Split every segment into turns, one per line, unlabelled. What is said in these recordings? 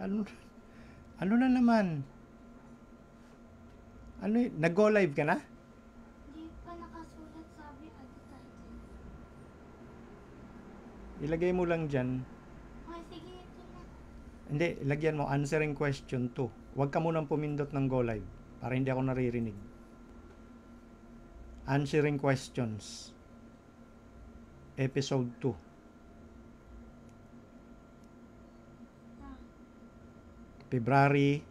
Ano, ano na naman? Ano, nag-go live ka na? Hindi pa nakasulat sabi advertising. Ilagay mo lang dyan. Ay, sige, ito na. Hindi, lagyan mo answering question 2. Huwag ka munang pumindot ng go live para hindi ako naririnig. Answering questions. Episode 2. February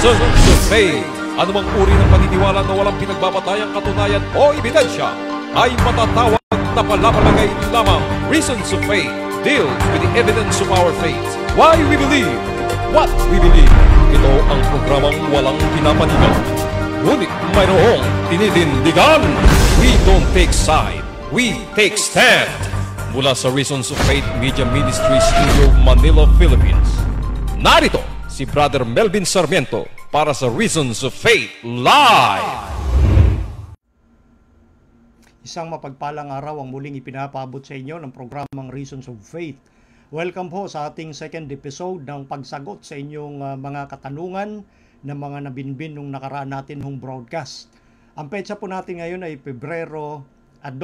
person to faith. Anumang uri ng paniniwala na walang pinagbabatayang katunayan o ebidensya ay matatawag na palapalagay lamang. Reasons of faith deals with the evidence of our faith. Why we believe, what we believe. Ito ang programang walang pinapanigan. Ngunit mayroong tinitindigan. We don't take side. We take stand. Mula sa Reasons of Faith Media Ministry Studio, Manila, Philippines. Narito si Brother Melvin Sarmiento para sa Reasons of Faith Live! Isang mapagpalang araw ang muling ipinapabot sa inyo ng programang Reasons of Faith. Welcome po sa ating second episode ng pagsagot sa inyong uh, mga katanungan na mga nabinbin nung nakaraan natin ng broadcast. Ang petsa po natin ngayon ay Pebrero 2, ah,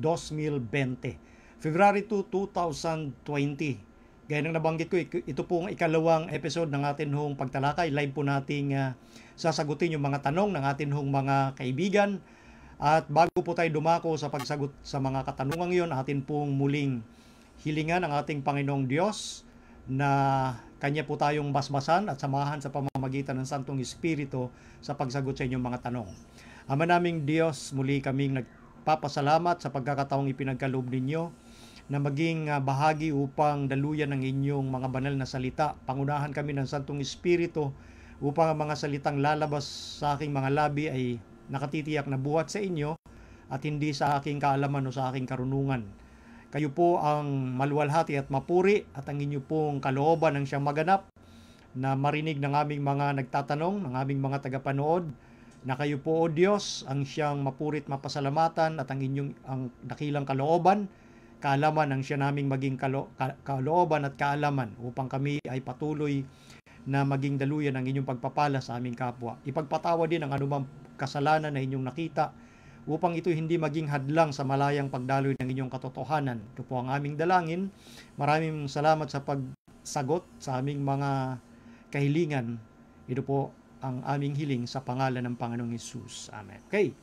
2020. February 2, 2020. Gaya ng nabanggit ko, ito po ang ikalawang episode ng atin hong pagtalakay. Live po nating uh, sasagutin yung mga tanong ng atin hong mga kaibigan. At bago po tayo dumako sa pagsagot sa mga katanungang yon, atin pong muling hilingan ang ating Panginoong Diyos na kanya po tayong basbasan at samahan sa pamamagitan ng Santong Espiritu sa pagsagot sa inyong mga tanong. Ama naming Diyos, muli kaming nagpapasalamat sa pagkakataong ipinagkaloob ninyo na maging ah, bahagi upang daluyan ng inyong mga banal na salita. Pangunahan kami ng Santong Espiritu upang ang mga salitang lalabas sa aking mga labi ay nakatitiyak na buhat sa inyo at hindi sa aking kaalaman o sa aking karunungan. Kayo po ang maluwalhati at mapuri at ang inyo pong kalooban ang siyang maganap na marinig ng aming mga nagtatanong, ng aming mga tagapanood, na kayo po, O Diyos, ang siyang mapurit mapasalamatan at ang inyong ang dakilang kalooban kaalaman ang siya naming maging kalo, ka, kalooban at kaalaman upang kami ay patuloy na maging daluyan ang inyong pagpapala sa aming kapwa. Ipagpatawa din ang anumang kasalanan na inyong nakita upang ito hindi maging hadlang sa malayang pagdaloy ng inyong katotohanan. Ito po ang aming dalangin. Maraming salamat sa pagsagot sa aming mga kahilingan. Ito po ang aming hiling sa pangalan ng Panginoong Yesus. Amen. Okay.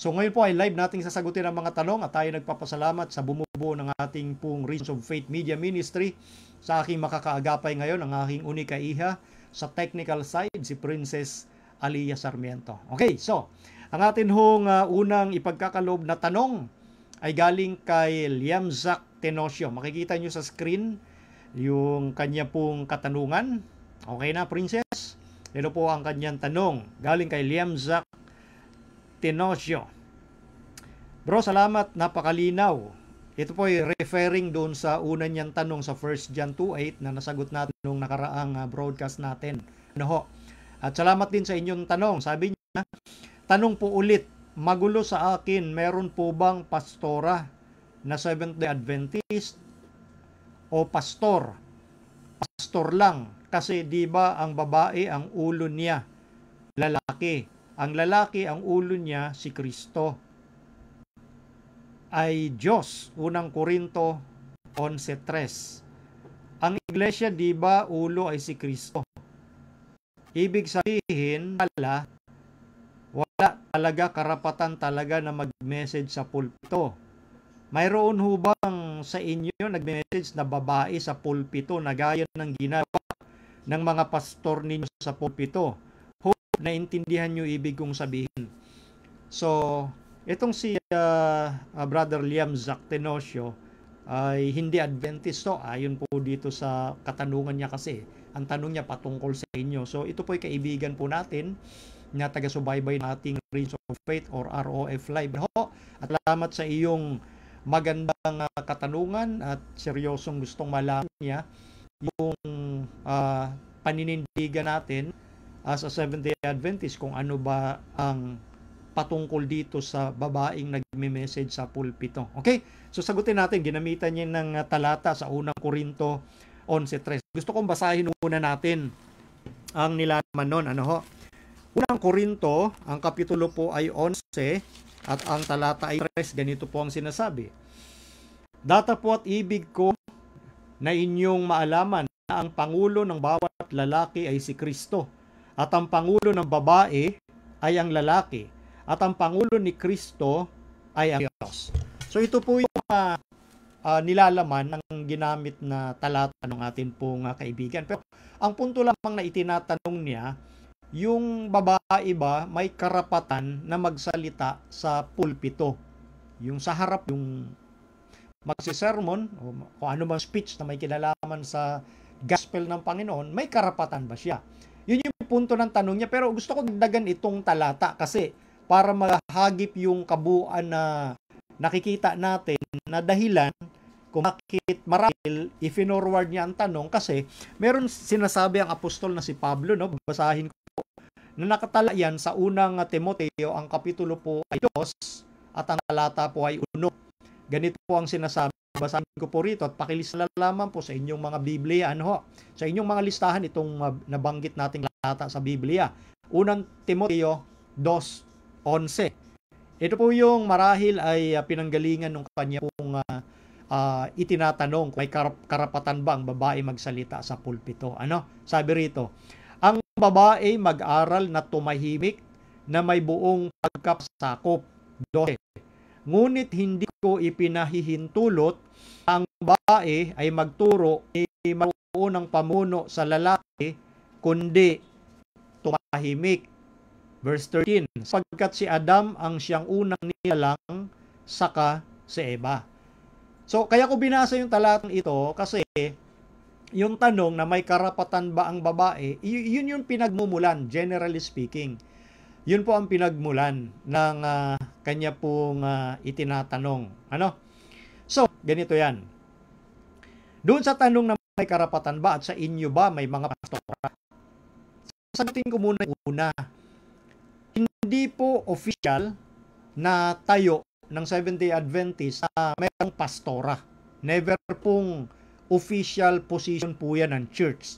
So ngayon po ay live nating sasagutin ang mga tanong at tayo nagpapasalamat sa bumubuo ng ating pong Reasons of Faith Media Ministry sa aking makakaagapay ngayon ang aking unika iha sa technical side si Princess Alia Sarmiento. Okay, so ang ating hong uh, unang ipagkakalob na tanong ay galing kay Liam Liamzak Tenosio. Makikita nyo sa screen yung kanya pong katanungan. Okay na, Princess? Ito po ang kanyang tanong. Galing kay Liam Liamzak Tinosio. Bro, salamat. Napakalinaw. Ito po ay referring doon sa una niyang tanong sa 1 John 2.8 na nasagot natin nung nakaraang ah, broadcast natin. Ano ho? At salamat din sa inyong tanong. Sabi niya, tanong po ulit, magulo sa akin, meron po bang pastora na Seventh-day Adventist o pastor? Pastor lang kasi 'di ba ang babae ang ulo niya lalaki ang lalaki, ang ulo niya, si Kristo. Ay Diyos, unang Korinto 11.3. Ang iglesia, di ba, ulo ay si Kristo. Ibig sabihin, wala, wala talaga karapatan talaga na mag-message sa pulpito. Mayroon ho bang sa inyo nag-message na babae sa pulpito na gaya ng ginawa ng mga pastor ninyo sa pulpito? naintindihan nyo ibig kong sabihin. So, itong si uh, uh, Brother Liam Zactenosio ay hindi Adventist to, ayon po dito sa katanungan niya kasi. Ang tanong niya patungkol sa inyo. So, ito po ay kaibigan po natin na taga-subaybay ng ating Rings of Faith or ROF Live. Ho, at salamat sa iyong magandang uh, katanungan at seryosong gustong malaman niya yung uh, paninindigan natin as a Seventh-day Adventist kung ano ba ang patungkol dito sa babaeng nagme-message sa pulpito. Okay? So sagutin natin, ginamitan niya ng ah, talata sa unang Korinto 11.3. Gusto kong basahin muna natin ang nilalaman nun. Ano ho? Unang Korinto, ang kapitulo po ay 11 at ang talata ay 3. Ganito po ang sinasabi. Data po at ibig ko na inyong maalaman na ang pangulo ng bawat lalaki ay si Kristo at ang pangulo ng babae ay ang lalaki. At ang pangulo ni Kristo ay ang Diyos. So ito po yung uh, uh, nilalaman ng ginamit na talata ng atin pong uh, kaibigan. Pero ang punto lamang na itinatanong niya, yung babae ba may karapatan na magsalita sa pulpito? Yung sa harap, yung magsisermon o, o anumang speech na may kinalaman sa gospel ng Panginoon, may karapatan ba siya? Yun yung punto ng tanong niya. Pero gusto ko dagan itong talata kasi para mahagip yung kabuuan na nakikita natin na dahilan kung bakit marahil i-forward niya ang tanong kasi meron sinasabi ang apostol na si Pablo no basahin ko na nakatala yan sa unang Timoteo ang kapitulo po ay 2 at ang talata po ay 1 ganito po ang sinasabi basahin ko po rito at pakilista lamang po sa inyong mga Biblia. Ano ho? Sa inyong mga listahan itong ah, nabanggit nating lata sa Biblia. Unang Timoteo 2.11. Ito po yung marahil ay ah, pinanggalingan ng kanya pong uh, uh, itinatanong kung may karapatan ba ang babae magsalita sa pulpito. Ano? Sabi rito, ang babae mag-aral na tumahimik na may buong pagkapasakop. 12 ngunit hindi ko ipinahihintulot ang babae ay magturo ni maroon ng pamuno sa lalaki kundi tumahimik. Verse 13, sapagkat si Adam ang siyang unang nilalang saka si Eva. So, kaya ko binasa yung talatang ito kasi yung tanong na may karapatan ba ang babae, yun yung pinagmumulan, generally speaking. Yun po ang pinagmulan ng uh, kanya pong uh, itinatanong. Ano? So, ganito yan. Doon sa tanong na may karapatan ba at sa inyo ba may mga pastora? Sagutin ko muna una. Hindi po official na tayo ng Seventh-day Adventist na mayroong pastora. Never pong official position po yan ng church.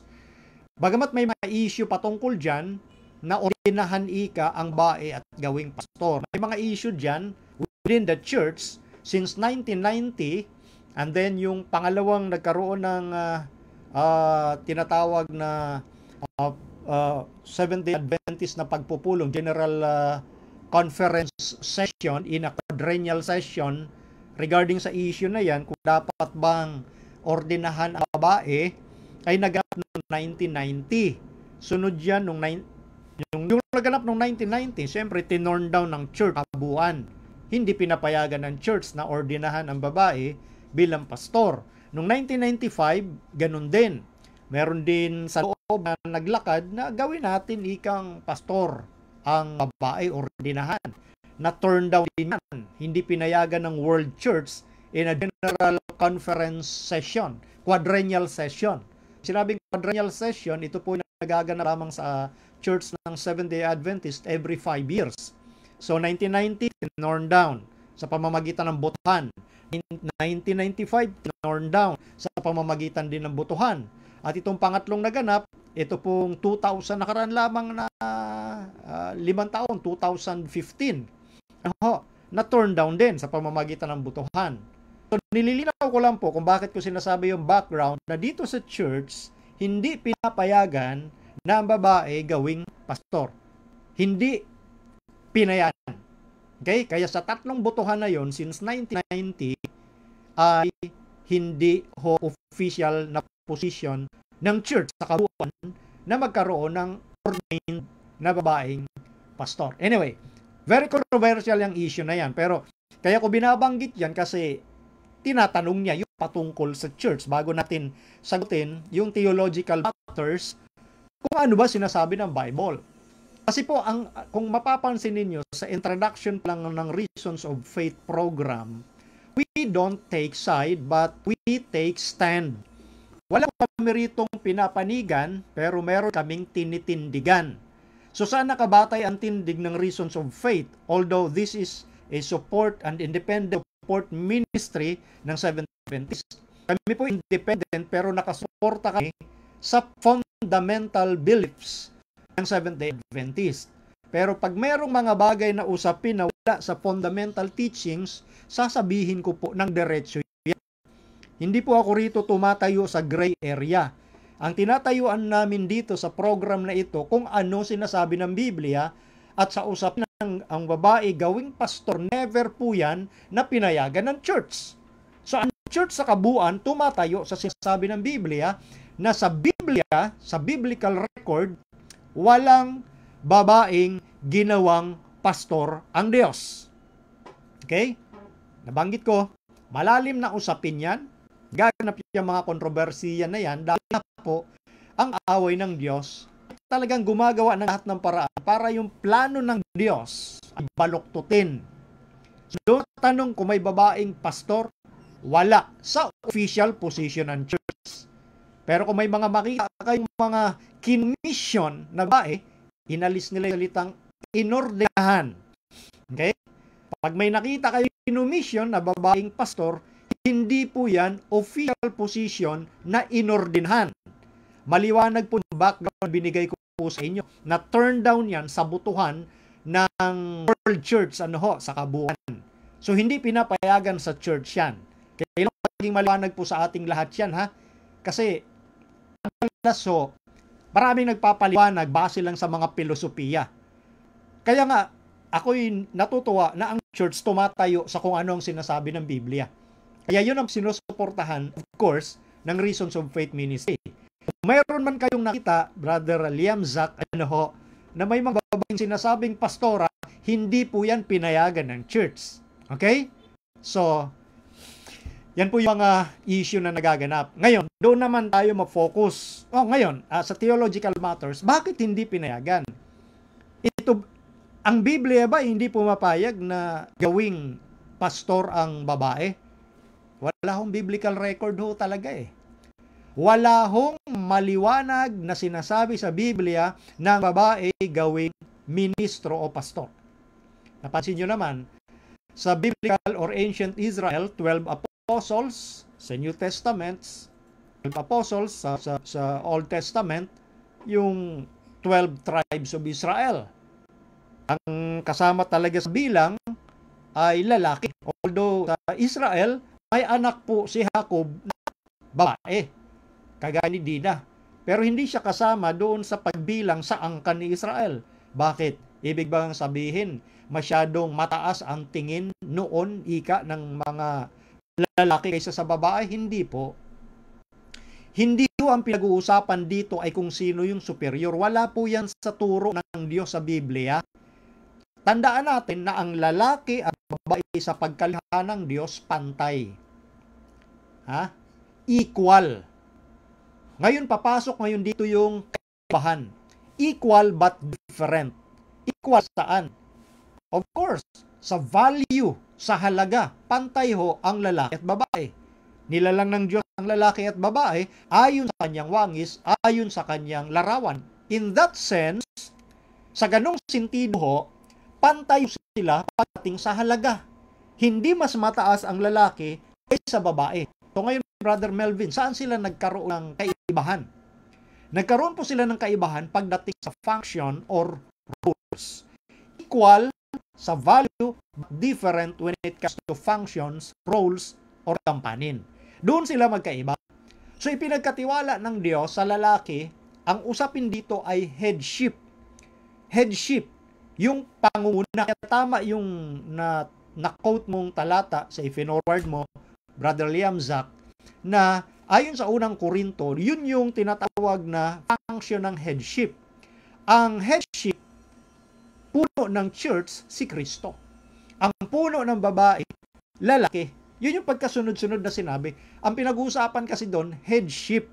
Bagamat may mga issue patungkol dyan, na ordinahan ika ang bae at gawing pastor. May mga issue dyan within the church since 1990 and then yung pangalawang nagkaroon ng uh, uh, tinatawag na uh, uh, Seventh-day Adventist na pagpupulong, General uh, Conference Session in a quadrennial session regarding sa issue na yan kung dapat bang ordinahan ang babae ay nagap noong 1990. Sunod yan noong yung, yung naganap noong 1990, syempre tinorn down ng church kabuuan. Hindi pinapayagan ng church na ordinahan ang babae bilang pastor. Noong 1995, ganun din. Meron din sa loob na naglakad na gawin natin ikang pastor ang babae ordinahan na turn down din yan. Hindi pinayagan ng World Church in a general conference session, quadrennial session. Sinabing quadrennial session, ito po yung nagaganap lamang sa Church ng Seventh-day Adventist every 5 years. So 1990, norn down sa pamamagitan ng botohan. 1995, norn down sa pamamagitan din ng botohan. At itong pangatlong naganap, ito pong 2000 nakaraan lamang na uh, limang taon, 2015. Oho, na turn down din sa pamamagitan ng botohan. So nililinaw ko lang po kung bakit ko sinasabi yung background na dito sa church, hindi pinapayagan na ang babae gawing pastor. Hindi pinayagan. Okay? Kaya sa tatlong botohan na yon since 1990 ay hindi ho official na position ng church sa kabuuan na magkaroon ng ordained na babaeng pastor. Anyway, very controversial yung issue na yan. Pero kaya ko binabanggit yan kasi tinatanong niya yung patungkol sa church bago natin sagutin yung theological matters kung ano ba sinasabi ng Bible. Kasi po, ang, kung mapapansin ninyo, sa introduction lang ng Reasons of Faith program, we don't take side, but we take stand. Wala kami ritong pinapanigan, pero meron kaming tinitindigan. So sana kabatay ang tindig ng Reasons of Faith, although this is a support and independent support ministry ng 770s. Kami po independent pero nakasuporta kami sa fundamental beliefs ng seventh s Pero pag merong mga bagay na usapin na wala sa fundamental teachings, sasabihin ko po ng diretsyo yan. Hindi po ako rito tumatayo sa gray area. Ang tinatayuan namin dito sa program na ito kung ano sinasabi ng Biblia at sa usapin ang, ang babae gawing pastor, never po yan na pinayagan ng church. So ang church sa kabuuan tumatayo sa sinasabi ng Biblia na sa Biblia, sa biblical record, walang babaeng ginawang pastor ang Diyos. Okay? Nabanggit ko, malalim na usapin yan. Gaganap yung mga kontrobersiya na yan dahil na po ang away ng Diyos talagang gumagawa ng lahat ng paraan para yung plano ng Diyos ay baluktutin. Doon tanong kung may babaeng pastor, wala sa official position ng church. Pero kung may mga makita kayong mga kinmission na bae, inalis nila yung salitang inordenahan. Okay? Pag may nakita kayo kinumission na babaeng pastor, hindi po yan official position na inordenahan. Maliwanag po ng background binigay ko po sa inyo na turn down yan sa butuhan ng World Church ano ho, sa kabuuan. So hindi pinapayagan sa church yan. Kailangan maging maliwanag po sa ating lahat yan ha. Kasi madalas ho, maraming nagpapaliwanag base lang sa mga filosofiya. Kaya nga, ako'y natutuwa na ang church tumatayo sa kung ano ang sinasabi ng Biblia. Kaya yun ang sinusuportahan, of course, ng Reasons of Faith Ministry. Mayroon man kayong nakita, Brother Liam Zack, ano ho, na may mga babaeng sinasabing pastora, hindi po yan pinayagan ng church. Okay? So, yan po yung mga issue na nagaganap. Ngayon, doon naman tayo ma-focus. Oh, ngayon, uh, sa theological matters, bakit hindi pinayagan? Ito, ang Biblia ba hindi pumapayag na gawing pastor ang babae? Wala hong biblical record ho talaga eh. Wala hong maliwanag na sinasabi sa Biblia ng babae gawing ministro o pastor. Napansin nyo naman, sa Biblical or Ancient Israel, 12 apostles sa New Testament, 12 apostles sa, sa, sa Old Testament, yung 12 tribes of Israel. Ang kasama talaga sa bilang ay lalaki. Although sa Israel, may anak po si Jacob na babae kagaya ni Dina. Pero hindi siya kasama doon sa pagbilang sa angkan ni Israel. Bakit? Ibig bang sabihin, masyadong mataas ang tingin noon ika ng mga lalaki kaysa sa babae? Hindi po. Hindi po ang pinag-uusapan dito ay kung sino yung superior. Wala po yan sa turo ng Diyos sa Biblia. Tandaan natin na ang lalaki at babae sa pagkalikha ng Diyos pantay. Ha? Equal. Ngayon, papasok ngayon dito yung kaibahan. Equal but different. Equal saan? Of course, sa value, sa halaga, pantay ho ang lalaki at babae. Nilalang ng Diyos ang lalaki at babae ayon sa kanyang wangis, ayon sa kanyang larawan. In that sense, sa ganong sintido ho, pantay sila pagdating sa halaga. Hindi mas mataas ang lalaki kaysa babae. So ngayon, Brother Melvin, saan sila nagkaroon ng kaibahan? Nagkaroon po sila ng kaibahan pagdating sa function or rules. Equal sa value, different when it comes to functions, roles, or kampanin. Doon sila magkaiba. So ipinagkatiwala ng Diyos sa lalaki, ang usapin dito ay headship. Headship, yung pangunguna. Kaya tama yung na, na-quote mong talata sa i-forward mo, Brother Liam Zach, na ayon sa unang Korinto, yun yung tinatawag na function ng headship. Ang headship, puno ng church, si Kristo. Ang puno ng babae, lalaki. Yun yung pagkasunod-sunod na sinabi. Ang pinag-uusapan kasi doon, headship,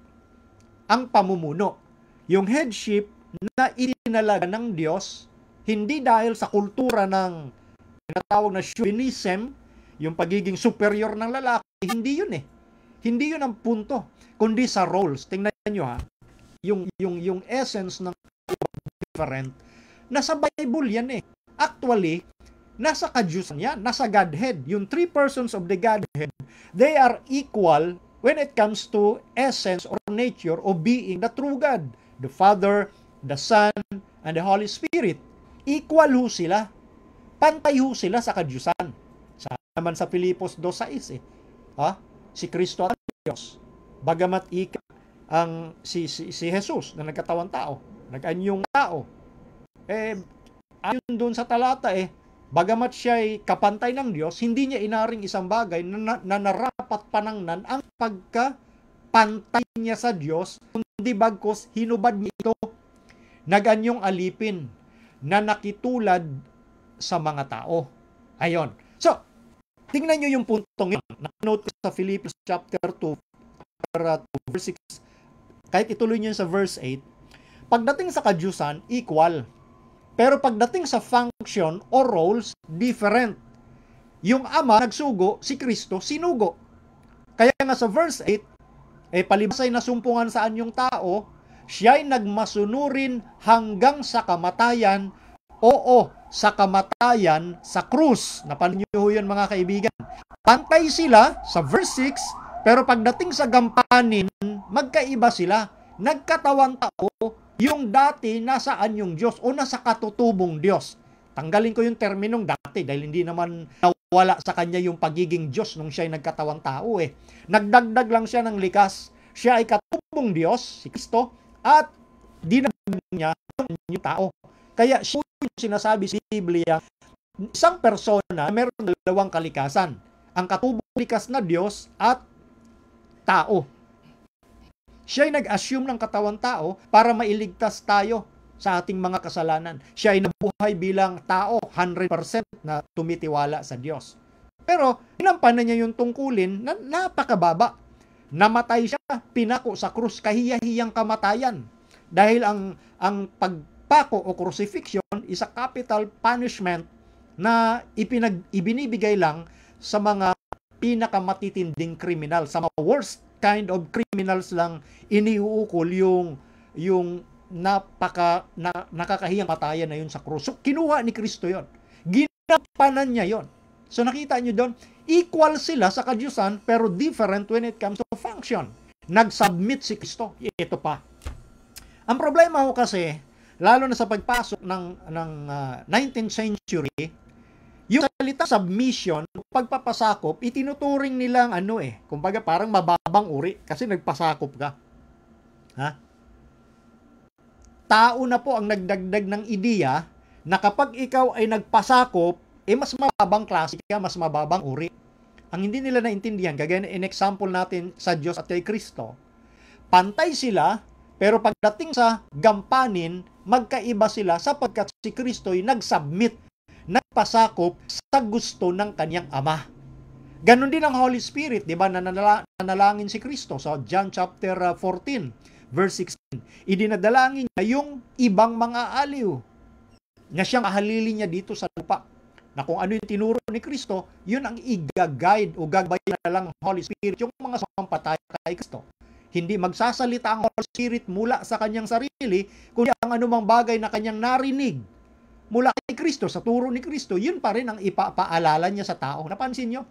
ang pamumuno. Yung headship na itinalaga ng Diyos, hindi dahil sa kultura ng tinatawag na chauvinism, yung pagiging superior ng lalaki, hindi yun eh hindi yun ang punto, kundi sa roles. Tingnan nyo ha, yung, yung, yung essence ng different, nasa Bible yan eh. Actually, nasa kajusan yan, nasa Godhead. Yung three persons of the Godhead, they are equal when it comes to essence or nature of being the true God. The Father, the Son, and the Holy Spirit. Equal ho sila. Pantay ho sila sa kadyusan. Sa naman sa Filipos 2.6 eh. Ha? si Kristo at Diyos. Bagamat ika ang si, si, si Jesus na nagkatawang tao, nag-anyong tao. Eh, ayon doon sa talata eh, bagamat siya ay kapantay ng Diyos, hindi niya inaring isang bagay na, na narapat panangnan ang pagka pantay niya sa Diyos, kundi bagkos hinubad niya ito nag-anyong alipin na nakitulad sa mga tao. Ayon. So, Tingnan nyo yung puntong yun. Nakanote ko sa Philippians chapter 2, verse 6. Kahit ituloy nyo sa verse 8, pagdating sa kadyusan, equal. Pero pagdating sa function or roles, different. Yung ama nagsugo, si Kristo sinugo. Kaya nga sa verse 8, eh palibas ay nasumpungan saan yung tao, siya nagmasunurin hanggang sa kamatayan. Oo, sa kamatayan sa krus. Napansin niyo yun mga kaibigan. Pantay sila sa verse 6, pero pagdating sa gampanin, magkaiba sila. Nagkatawang tao yung dati nasaan yung Diyos o nasa katutubong Diyos. Tanggalin ko yung terminong dati dahil hindi naman nawala sa kanya yung pagiging Diyos nung siya ay nagkatawang tao eh. Nagdagdag lang siya ng likas. Siya ay katubong Diyos, si Kristo, at dinagdag niya yung tao. Kaya siya sinasabi sa si Biblia, isang persona meron dalawang kalikasan. Ang katubong likas na Diyos at tao. Siya ay nag-assume ng katawan tao para mailigtas tayo sa ating mga kasalanan. Siya ay nabuhay bilang tao, 100% na tumitiwala sa Diyos. Pero, pinampanan niya yung tungkulin na napakababa. Namatay siya, pinako sa krus, kahiyahiyang kamatayan. Dahil ang, ang pag, pako o crucifixion is a capital punishment na ipinag, ibinibigay lang sa mga pinakamatitinding kriminal, sa mga worst kind of criminals lang iniuukol yung yung napaka na, nakakahiyang patayan na yun sa krus. So, kinuha ni Kristo yon. Ginapanan niya yon. So nakita niyo doon, equal sila sa kadyusan pero different when it comes to function. Nag-submit si Kristo. Ito pa. Ang problema ko kasi, lalo na sa pagpasok ng ng uh, ah, 19th century, yung salita submission, pagpapasakop, itinuturing nilang ano eh, kumbaga parang mababang uri kasi nagpasakop ka. Ha? Tao na po ang nagdagdag ng ideya na kapag ikaw ay nagpasakop, eh mas mababang klase ka, mas mababang uri. Ang hindi nila naintindihan, kagaya in-example natin sa Diyos at kay Kristo, pantay sila, pero pagdating sa gampanin, magkaiba sila sapagkat si Kristo Kristo'y nagsubmit, nagpasakop sa gusto ng kanyang Ama. Ganon din ang Holy Spirit, di ba, na nanalangin si Kristo sa so, John chapter 14, uh, verse 16. Idinadalangin niya yung ibang mga aliw na siyang ahalili niya dito sa lupa. Na kung ano yung tinuro ni Kristo, yun ang igaguide o gagabayan na lang ng Holy Spirit yung mga sumampatay kay Kristo. Hindi magsasalita ang Holy Spirit mula sa kanyang sarili, kundi ang anumang bagay na kanyang narinig mula kay Kristo, sa turo ni Kristo, yun pa rin ang ipapaalala niya sa tao. Napansin niyo?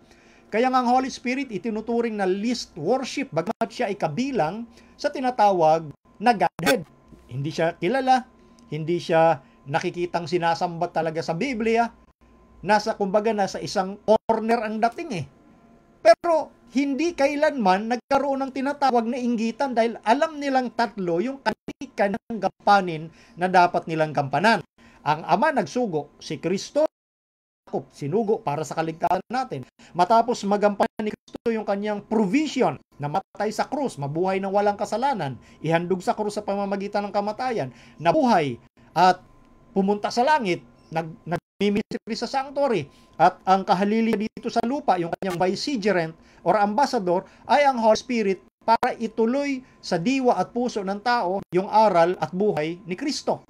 Kaya nga ang Holy Spirit itinuturing na least worship bagamat siya ay kabilang sa tinatawag na Godhead. Hindi siya kilala, hindi siya nakikitang sinasamba talaga sa Biblia. Nasa kumbaga nasa isang corner ang dating eh. Pero hindi kailanman nagkaroon ng tinatawag na inggitan dahil alam nilang tatlo yung kanika ng gampanin na dapat nilang gampanan. Ang Ama nagsugo, si Kristo sinugo para sa kaligtasan natin. Matapos magampanan ni Kristo yung kanyang provision na matay sa krus, mabuhay ng walang kasalanan, ihandog sa krus sa pamamagitan ng kamatayan, nabuhay at pumunta sa langit, nag, namimisipi sa sanctuary at ang kahalili dito sa lupa, yung kanyang vicegerent or ambassador ay ang Holy Spirit para ituloy sa diwa at puso ng tao yung aral at buhay ni Kristo.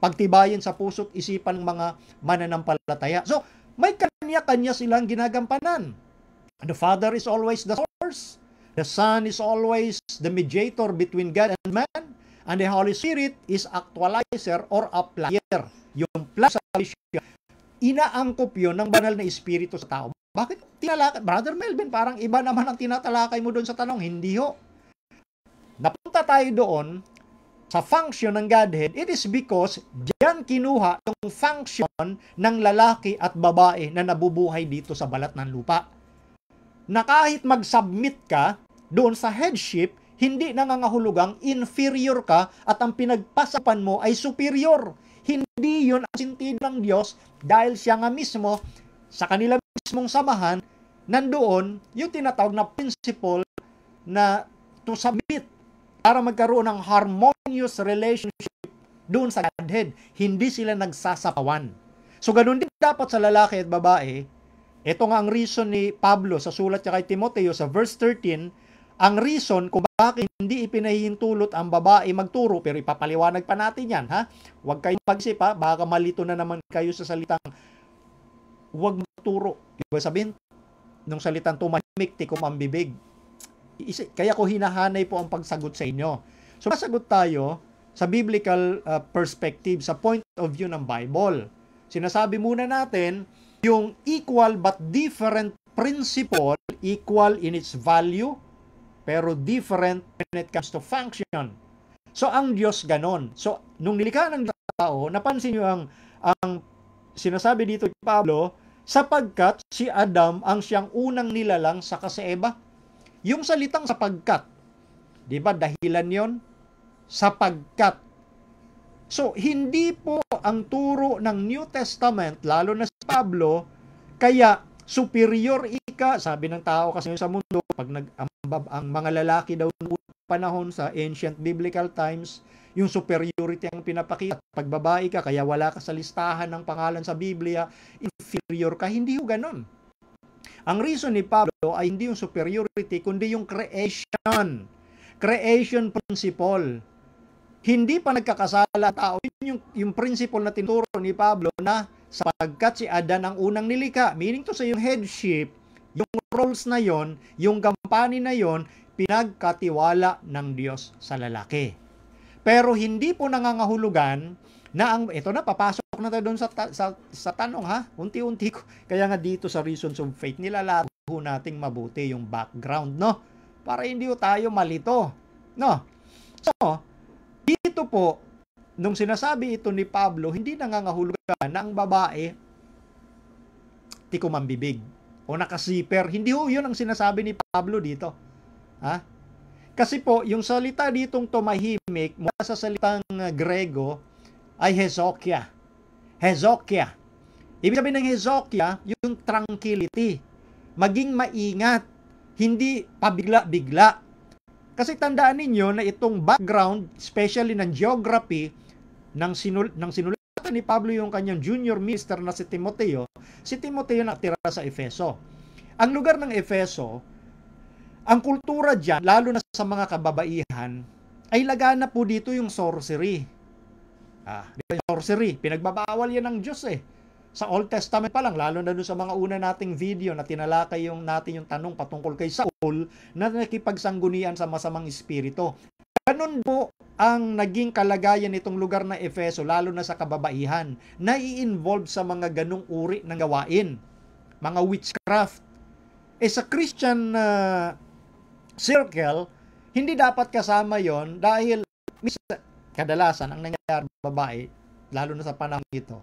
Pagtibayin sa puso't isipan ng mga mananampalataya. So, may kanya-kanya silang ginagampanan. The Father is always the source. The Son is always the mediator between God and man. And the Holy Spirit is actualizer or applier. Yung plus salvation inaangkop yon ng banal na espiritu sa tao. Bakit tinalakay? Brother Melvin, parang iba naman ang tinatalakay mo doon sa tanong. Hindi ho. Napunta tayo doon sa function ng Godhead. It is because diyan kinuha yung function ng lalaki at babae na nabubuhay dito sa balat ng lupa. Na kahit mag-submit ka doon sa headship, hindi nangangahulugang inferior ka at ang pinagpasapan mo ay superior. Hindi yun ang sintido ng Diyos dahil siya nga mismo sa kanila mismong samahan nandoon yung tinatawag na principle na to submit para magkaroon ng harmonious relationship doon sa Godhead. Hindi sila nagsasapawan. So ganun din dapat sa lalaki at babae. Ito nga ang reason ni Pablo sa sulat niya kay Timoteo sa verse 13 ang reason kung bakit hindi ipinahihintulot ang babae magturo, pero ipapaliwanag pa natin yan, ha? Huwag kayong magsip, ha? Baka malito na naman kayo sa salitang huwag magturo. Ibig sabihin, nung salitang tumahimik, tikom ang bibig. Kaya ko hinahanay po ang pagsagot sa inyo. So, masagot tayo sa biblical uh, perspective, sa point of view ng Bible. Sinasabi muna natin, yung equal but different principle, equal in its value, pero different when it comes to function. So ang Diyos ganon. So nung nilikha ng tao, napansin niyo ang ang sinasabi dito ni Pablo sapagkat si Adam ang siyang unang nilalang sa kasi Eva. Yung salitang sapagkat, 'di ba dahilan 'yon? Sapagkat. So hindi po ang turo ng New Testament lalo na si Pablo kaya superior ika, sabi ng tao kasi sa mundo, pag nag ang, ang mga lalaki daw panahon sa ancient biblical times, yung superiority ang pinapakita. Pag babae ka, kaya wala ka sa listahan ng pangalan sa Biblia, inferior ka. Hindi ho ganun. Ang reason ni Pablo ay hindi yung superiority, kundi yung creation. Creation principle. Hindi pa nagkakasala tao. Yun yung, yung principle na tinuro ni Pablo na sapagkat si Adan ang unang nilika. Meaning to sa yung headship, yung roles na yon, yung kampani na yon, pinagkatiwala ng Diyos sa lalaki. Pero hindi po nangangahulugan na ang ito na papasok na tayo doon sa, sa sa tanong ha. Unti-unti ko. Kaya nga dito sa reasons of faith nilalaro nating mabuti yung background no para hindi tayo malito no. So dito po nung sinasabi ito ni Pablo, hindi nangangahulugan na ang babae tiko mambibig o nakasiper. Hindi ho yun ang sinasabi ni Pablo dito. Ha? Kasi po, yung salita ditong tumahimik mula sa salitang uh, Grego ay hezokia. Hezokia. Ibig sabihin ng hezokia, yung tranquility. Maging maingat. Hindi pabigla-bigla. Kasi tandaan ninyo na itong background, especially ng geography, nang, sinul- nang sinulatan ni Pablo yung kanyang junior minister na si Timoteo, si Timoteo nakatira sa Efeso. Ang lugar ng Efeso, ang kultura diyan lalo na sa mga kababaihan, ay lagana po dito yung sorcery. Ah, yung sorcery, pinagbabawal yan ng Diyos eh. Sa Old Testament pa lang, lalo na dun sa mga una nating video na tinalakay yung natin yung tanong patungkol kay Saul na nakipagsanggungian sa masamang espiritu. Ganun po ang naging kalagayan nitong lugar na Efeso, lalo na sa kababaihan, na involve sa mga ganong uri ng gawain, mga witchcraft. E sa Christian uh, circle, hindi dapat kasama yon dahil kadalasan ang nangyayari babae, lalo na sa panahon ito,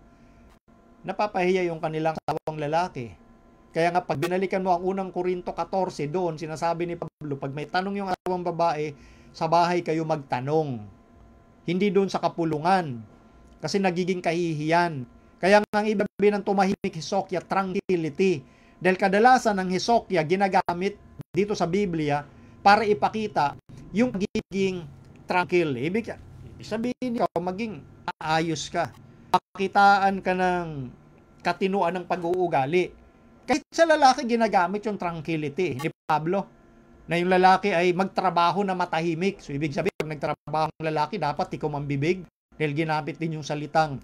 napapahiya yung kanilang sawang lalaki. Kaya nga pag binalikan mo ang unang Korinto 14 doon, sinasabi ni Pablo, pag may tanong yung asawang babae, sa bahay kayo magtanong. Hindi doon sa kapulungan. Kasi nagiging kahihiyan. Kaya nga ang ibabi ng tumahimik hisokya, tranquility. Dahil kadalasan ng hisokya ginagamit dito sa Biblia para ipakita yung giging tranquil. Ibig, ibig sabihin ikaw, maging aayos ka. Pakitaan ka ng katinuan ng pag-uugali. Kahit sa lalaki ginagamit yung tranquility ni Pablo na yung lalaki ay magtrabaho na matahimik. So, ibig sabihin, pag nagtrabaho ng lalaki, dapat ikaw bibig dahil ginamit din yung salitang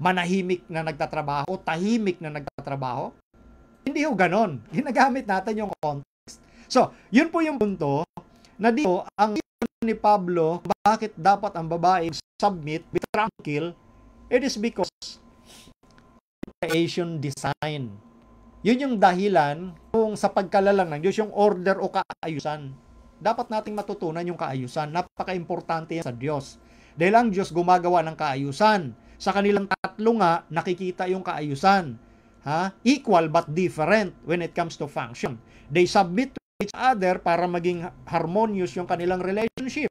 manahimik na nagtatrabaho, tahimik na nagtatrabaho. Hindi ho ganon. Ginagamit natin yung context. So, yun po yung punto na dito ang ni Pablo bakit dapat ang babae submit be tranquil it is because Asian design yun yung dahilan kung sa pagkalalang ng Diyos yung order o kaayusan. Dapat nating matutunan yung kaayusan. Napaka-importante yan sa Diyos. Dahil ang Diyos gumagawa ng kaayusan. Sa kanilang tatlo nga, nakikita yung kaayusan. Ha? Equal but different when it comes to function. They submit to each other para maging harmonious yung kanilang relationship.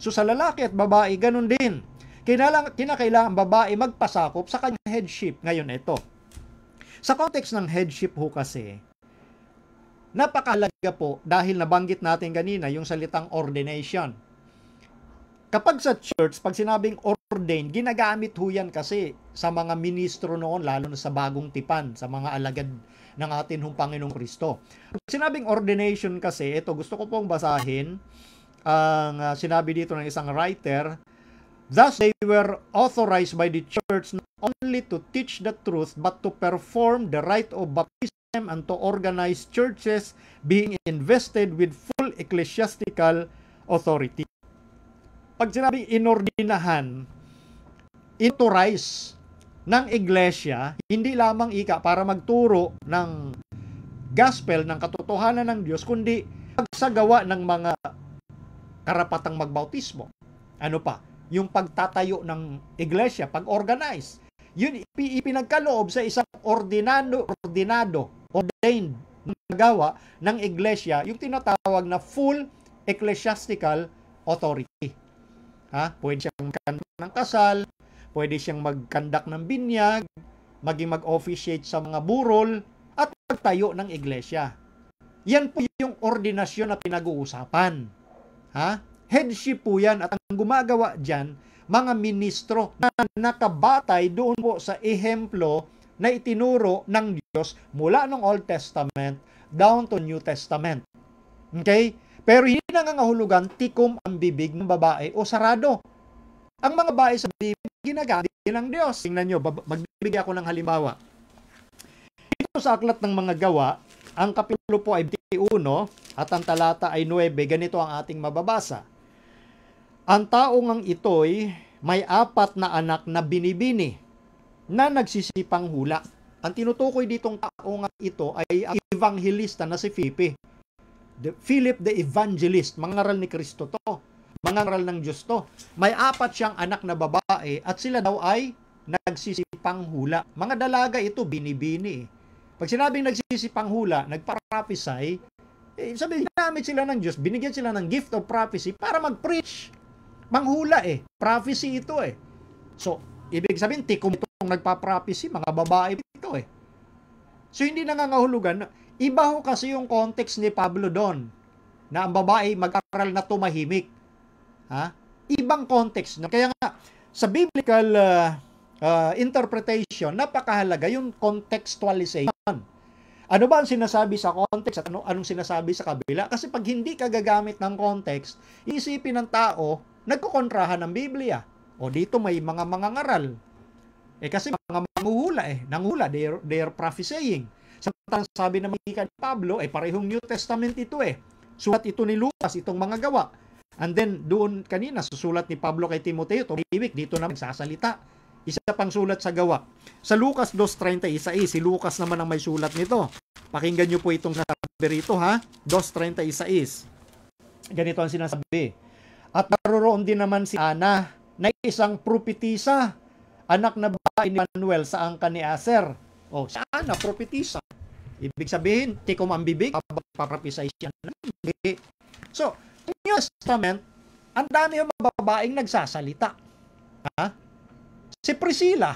So sa lalaki at babae, ganun din. Kinakailangan babae magpasakop sa kanyang headship. Ngayon ito, sa context ng headship ho kasi, napakalaga po dahil nabanggit natin kanina yung salitang ordination. Kapag sa church, pag sinabing ordain, ginagamit ho yan kasi sa mga ministro noon, lalo na sa bagong tipan, sa mga alagad ng atin hong Panginoong Kristo. Sinabing ordination kasi, ito gusto ko pong basahin ang uh, sinabi dito ng isang writer Thus, they were authorized by the church not only to teach the truth, but to perform the rite of baptism and to organize churches being invested with full ecclesiastical authority. Pag sinabi inordinahan, authorize ng iglesia, hindi lamang ika para magturo ng gospel, ng katotohanan ng Diyos, kundi pagsagawa ng mga karapatang magbautismo. Ano pa? yung pagtatayo ng iglesia, pag-organize. Yun ipinagkaloob sa isang ordinado, ordinado, ordained magawa ng iglesia, yung tinatawag na full ecclesiastical authority. Ha? Pwede siyang magkandak ng kasal, pwede siyang magkandak ng binyag, maging mag-officiate sa mga burol, at magtayo ng iglesia. Yan po yung ordinasyon na pinag-uusapan. Ha? Headship po yan at ang gumagawa dyan, mga ministro na nakabatay doon po sa ehemplo na itinuro ng Diyos mula ng Old Testament down to New Testament. Okay? Pero hindi nangangahulugan tikom ang bibig ng babae o sarado. Ang mga babae sa bibig ginagamit ng Diyos. Tingnan nyo, magbibigay ako ng halimbawa. Ito sa aklat ng mga gawa, ang kapitulo po ay 21 at ang talata ay 9. Ganito ang ating mababasa. Ang taong ang ito'y may apat na anak na binibini na nagsisipang hula. Ang tinutukoy ditong taong ito ay ang evangelista na si Philip. The, Philip the Evangelist, mangaral ni Kristo to, mangaral ng Diyos to. May apat siyang anak na babae at sila daw ay nagsisipang hula. Mga dalaga ito, binibini. Pag sinabing nagsisipang hula, nagparapesy, eh, sabi, ginamit sila ng Diyos, binigyan sila ng gift of prophecy para mag-preach. Manghula eh. Prophecy ito eh. So, ibig sabihin, tikom itong nagpa-prophecy, mga babae ito eh. So, hindi nangangahulugan. Iba ho kasi yung context ni Pablo doon na ang babae mag-aral na tumahimik. Ha? Ibang context. No? Kaya nga, sa biblical uh, uh, interpretation, napakahalaga yung contextualization. Ano ba ang sinasabi sa context at ano, anong sinasabi sa kabila? Kasi pag hindi ka gagamit ng context, isipin ng tao, nagkukontrahan ng Biblia. O dito may mga mga ngaral. Eh kasi mga manguhula eh, nanguhula, they are, prophesying. Samtang sabi ng mga ni Pablo, eh parehong New Testament ito eh. Sulat ito ni Lucas, itong mga gawa. And then doon kanina, susulat ni Pablo kay Timoteo, tumibik, dito na magsasalita isa pang sulat sa gawa. Sa Lucas 2.31, si Lucas naman ang may sulat nito. Pakinggan nyo po itong nasabi rito ha, 2.36. Ganito ang sinasabi. At naroroon din naman si Ana na isang propetisa, anak na babae ni Manuel sa angka ni Aser. O, oh, si Ana, propetisa. Ibig sabihin, tikom ang bibig, papaprophesy siya na. So, New Testament, ang dami yung mga babaeng nagsasalita. Ha? Si Priscilla,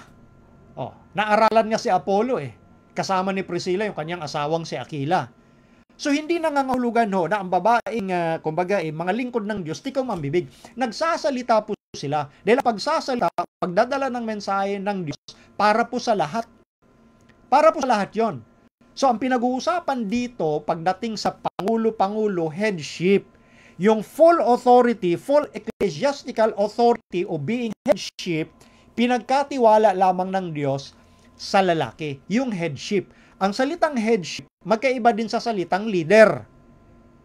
oh, naaralan niya si Apollo eh. Kasama ni Priscilla yung kanyang asawang si Aquila. So hindi nangangahulugan ho na ang babaeng uh, kumbaga eh, mga lingkod ng Diyos, tikaw mambibig. Nagsasalita po sila. Dahil pagsasalita, pagdadala ng mensahe ng Diyos para po sa lahat. Para po sa lahat 'yon. So ang pinag-uusapan dito pagdating sa pangulo-pangulo headship, yung full authority, full ecclesiastical authority o being headship pinagkatiwala lamang ng Diyos sa lalaki, yung headship. Ang salitang headship, magkaiba din sa salitang leader.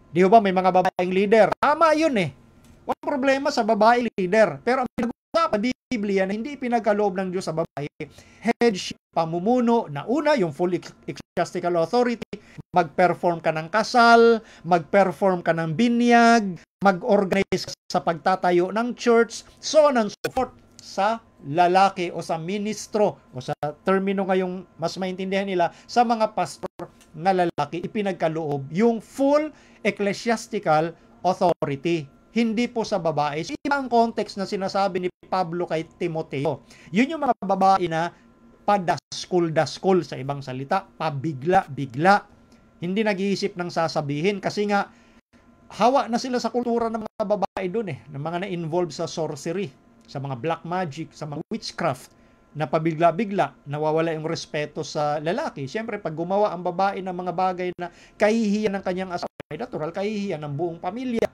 Di ba may mga babaeng leader? Tama yun eh. Walang problema sa babae leader. Pero ang pinag-uusapan Biblia na hindi pinagkaloob ng Diyos sa babae, headship, pamumuno, na una, yung full ecclesiastical authority, mag-perform ka ng kasal, mag-perform ka ng binyag, mag-organize sa pagtatayo ng church, so on and so forth sa lalaki o sa ministro o sa termino ngayong mas maintindihan nila sa mga pastor na lalaki ipinagkaloob yung full ecclesiastical authority hindi po sa babae. So, ibang context na sinasabi ni Pablo kay Timoteo. Yun yung mga babae na padaskol-daskol sa ibang salita, pabigla-bigla. Hindi nag-iisip ng sasabihin kasi nga hawa na sila sa kultura ng mga babae doon eh, ng mga na-involve sa sorcery sa mga black magic, sa mga witchcraft, na pabigla-bigla nawawala yung respeto sa lalaki. Siyempre, pag gumawa ang babae ng mga bagay na kahihiyan ng kanyang asawa, ay natural kahihiyan ng buong pamilya.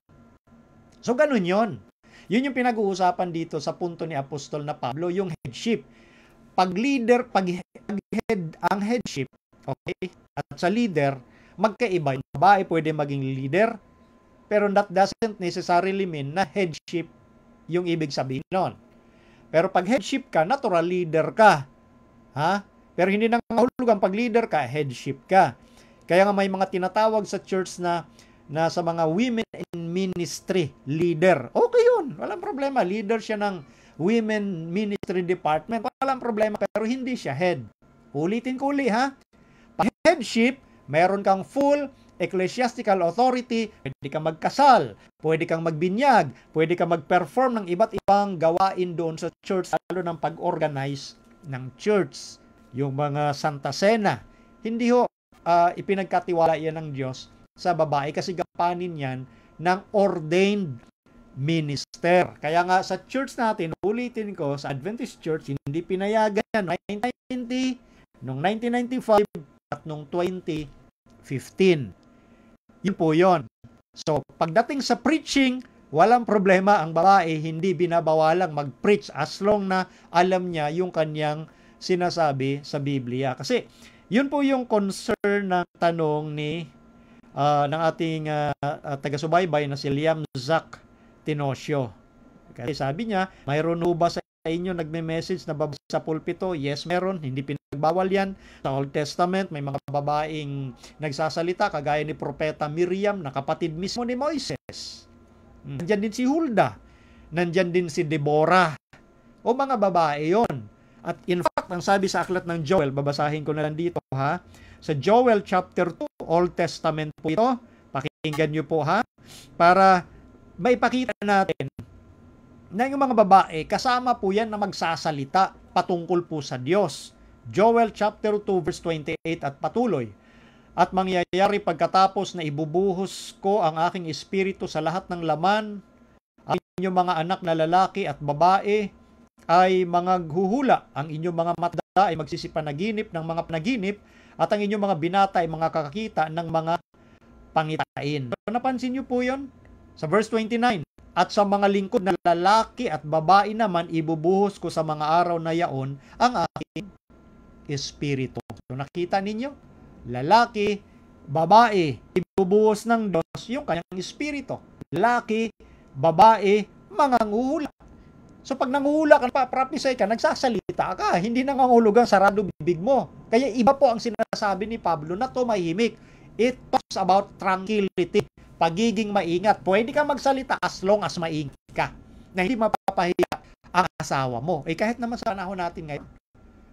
So, ganun yon. Yun yung pinag-uusapan dito sa punto ni Apostol na Pablo, yung headship. Pag leader, pag head, ang headship, okay, at sa leader, magkaiba. Yung babae pwede maging leader, pero that doesn't necessarily mean na headship yung ibig sabihin nun. Pero pag headship ka, natural leader ka. Ha? Pero hindi nangahulugan pag leader ka, headship ka. Kaya nga may mga tinatawag sa church na na sa mga women in ministry leader. Okay yun. Walang problema. Leader siya ng women ministry department. Walang problema. Pero hindi siya head. Ulitin ko uli ha. Pag headship, meron kang full ecclesiastical authority, pwede kang magkasal, pwede kang magbinyag, pwede kang mag-perform ng iba't ibang gawain doon sa church, lalo ng pag-organize ng church. Yung mga Santa Cena, hindi ho uh, ipinagkatiwala yan ng Diyos sa babae kasi gapanin yan ng ordained minister. Kaya nga sa church natin, ulitin ko, sa Adventist Church, hindi pinayagan yan. 1990, noong 1995 at noong 2015. Yun po yun. So, pagdating sa preaching, walang problema ang babae, hindi binabawalang mag-preach as long na alam niya yung kanyang sinasabi sa Biblia. Kasi, yun po yung concern ng tanong ni uh, ng ating uh, taga-subaybay na si Liam Zack Tinosio. Kasi sabi niya, mayroon ba sa sa inyo nagme-message na babae sa pulpito, yes meron, hindi pinagbawal yan. Sa Old Testament, may mga babaeng nagsasalita, kagaya ni Propeta Miriam, na kapatid mismo ni Moises. Hmm. Nandyan din si Hulda, nandyan din si Deborah. O mga babae yon. At in fact, ang sabi sa aklat ng Joel, babasahin ko na lang dito ha, sa Joel chapter 2, Old Testament po ito, pakinggan nyo po ha, para maipakita natin na yung mga babae, kasama po yan na magsasalita patungkol po sa Diyos. Joel chapter 2 verse 28 at patuloy. At mangyayari pagkatapos na ibubuhos ko ang aking espiritu sa lahat ng laman, ang inyong mga anak na lalaki at babae ay mga guhula, ang inyong mga mata ay magsisipanaginip ng mga panaginip, at ang inyong mga binata ay mga kakakita ng mga pangitain. So, napansin niyo po yon Sa verse 29, at sa mga lingkod na lalaki at babae naman, ibubuhos ko sa mga araw na yaon ang aking espiritu. So nakita ninyo, lalaki, babae, ibubuhos ng Diyos yung kanyang espiritu. Lalaki, babae, mga nguhula. So pag nanguhula ka, paprapisay ka, nagsasalita ka, hindi nangangulog sarado bibig mo. Kaya iba po ang sinasabi ni Pablo na to tumahimik. It talks about tranquility pagiging maingat. Pwede ka magsalita as long as maingat ka na hindi mapapahiya ang asawa mo. Eh kahit naman sa panahon natin ngayon,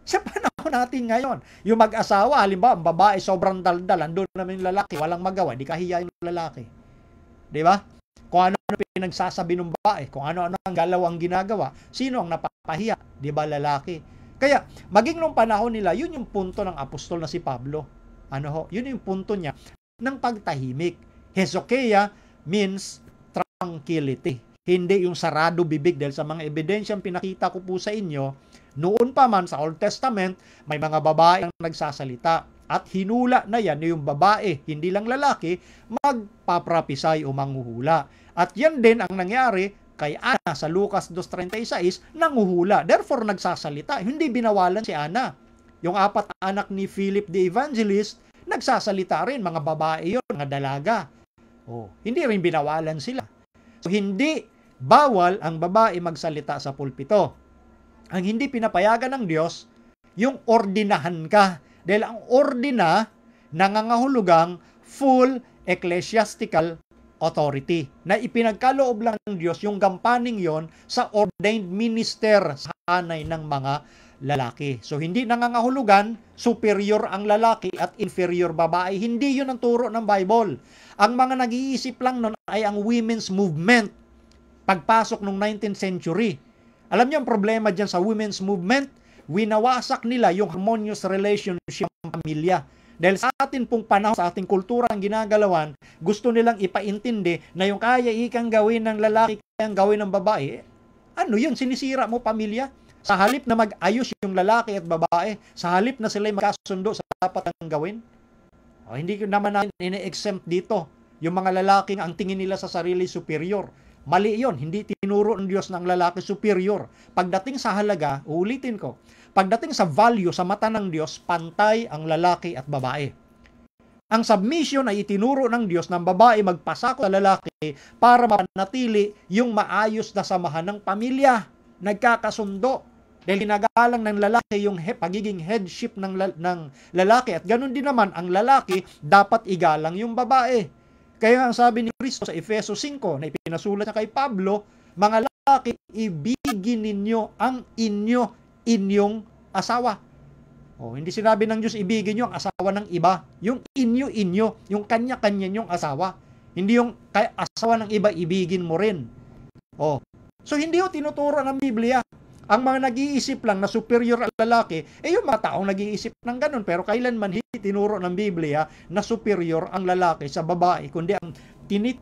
sa panahon natin ngayon, yung mag-asawa, halimbawa, ang babae sobrang daldal, andun naman yung lalaki, walang magawa, di kahiya yung lalaki. Di ba? Kung ano-ano pinagsasabi ng babae, kung ano-ano ang galaw ang ginagawa, sino ang napapahiya? Di ba lalaki? Kaya, maging nung panahon nila, yun yung punto ng apostol na si Pablo. Ano ho? Yun yung punto niya ng pagtahimik. Hesokeia means tranquility. Hindi yung sarado bibig dahil sa mga ebidensyang pinakita ko po sa inyo, noon pa man sa Old Testament, may mga babae ang nagsasalita. At hinula na yan yung babae, hindi lang lalaki, magpaprapisay o manghuhula. At yan din ang nangyari kay Ana sa Lucas 2.36, nanguhula. Therefore, nagsasalita. Hindi binawalan si Ana. Yung apat na anak ni Philip the Evangelist, nagsasalita rin, mga babae yon mga dalaga. Oh, hindi rin binawalan sila. So, hindi bawal ang babae magsalita sa pulpito. Ang hindi pinapayagan ng Diyos, yung ordinahan ka. Dahil ang ordina, nangangahulugang full ecclesiastical authority na ipinagkaloob lang ng Diyos yung gampaning yon sa ordained minister sa hanay ng mga lalaki. So hindi nangangahulugan superior ang lalaki at inferior babae. Hindi 'yun ang turo ng Bible. Ang mga nag-iisip lang noon ay ang women's movement pagpasok ng 19th century. Alam niyo ang problema diyan sa women's movement? Winawasak nila yung harmonious relationship ng pamilya. Dahil sa atin pong panahon, sa ating kultura ang ginagalawan, gusto nilang ipaintindi na yung kaya ikang gawin ng lalaki, kaya gawin ng babae, ano yun, sinisira mo pamilya? Sa halip na mag-ayos yung lalaki at babae, sa halip na sila magkasundo sa dapat ang gawin, o, hindi naman natin ine-exempt dito yung mga lalaking ang tingin nila sa sarili superior. Mali yon Hindi tinuro ng Diyos ng lalaki superior. Pagdating sa halaga, uulitin ko, pagdating sa value sa mata ng Diyos, pantay ang lalaki at babae. Ang submission ay itinuro ng Diyos ng babae magpasako sa lalaki para mapanatili yung maayos na samahan ng pamilya nagkakasundo dahil ginagalang ng lalaki yung he, pagiging headship ng, ng lalaki. At ganun din naman, ang lalaki dapat igalang yung babae. Kaya ang sabi ni Kristo sa Efeso 5 na ipinasulat niya kay Pablo, mga lalaki, ibigin ninyo ang inyo, inyong asawa. Oh, hindi sinabi ng Diyos, ibigin nyo ang asawa ng iba. Yung inyo, inyo. Yung kanya-kanya nyong asawa. Hindi yung asawa ng iba, ibigin mo rin. Oh, So hindi ho tinuturo ng Biblia. Ang mga nag-iisip lang na superior ang lalaki, eh yung mga taong nag-iisip ng ganun. Pero kailanman hindi tinuro ng Biblia na superior ang lalaki sa babae. Kundi ang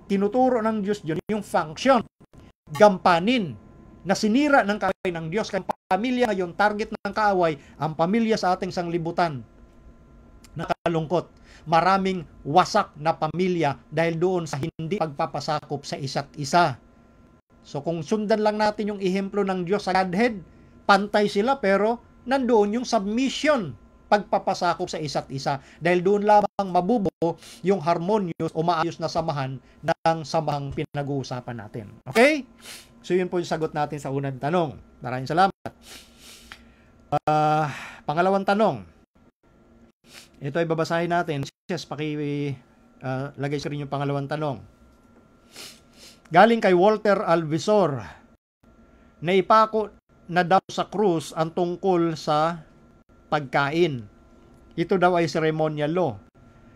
tinuturo ng Diyos yun, yung function, gampanin, na sinira ng kaaway ng Diyos. Kaya pamilya ngayon, target ng kaaway, ang pamilya sa ating sanglibutan. Nakalungkot. Maraming wasak na pamilya dahil doon sa hindi pagpapasakop sa isa't isa. So kung sundan lang natin yung ehemplo ng Diyos sa Godhead, pantay sila pero nandoon yung submission, pagpapasakop sa isa't isa. Dahil doon lamang mabubuo yung harmonious o maayos na samahan ng samahang pinag-uusapan natin. Okay? So yun po yung sagot natin sa unang tanong. Maraming salamat. Uh, pangalawang tanong. Ito ay babasahin natin. Yes, paki uh, lagay sa rin yung pangalawang tanong. Galing kay Walter Alvisor na ipako na daw sa krus ang tungkol sa pagkain. Ito daw ay ceremonial law.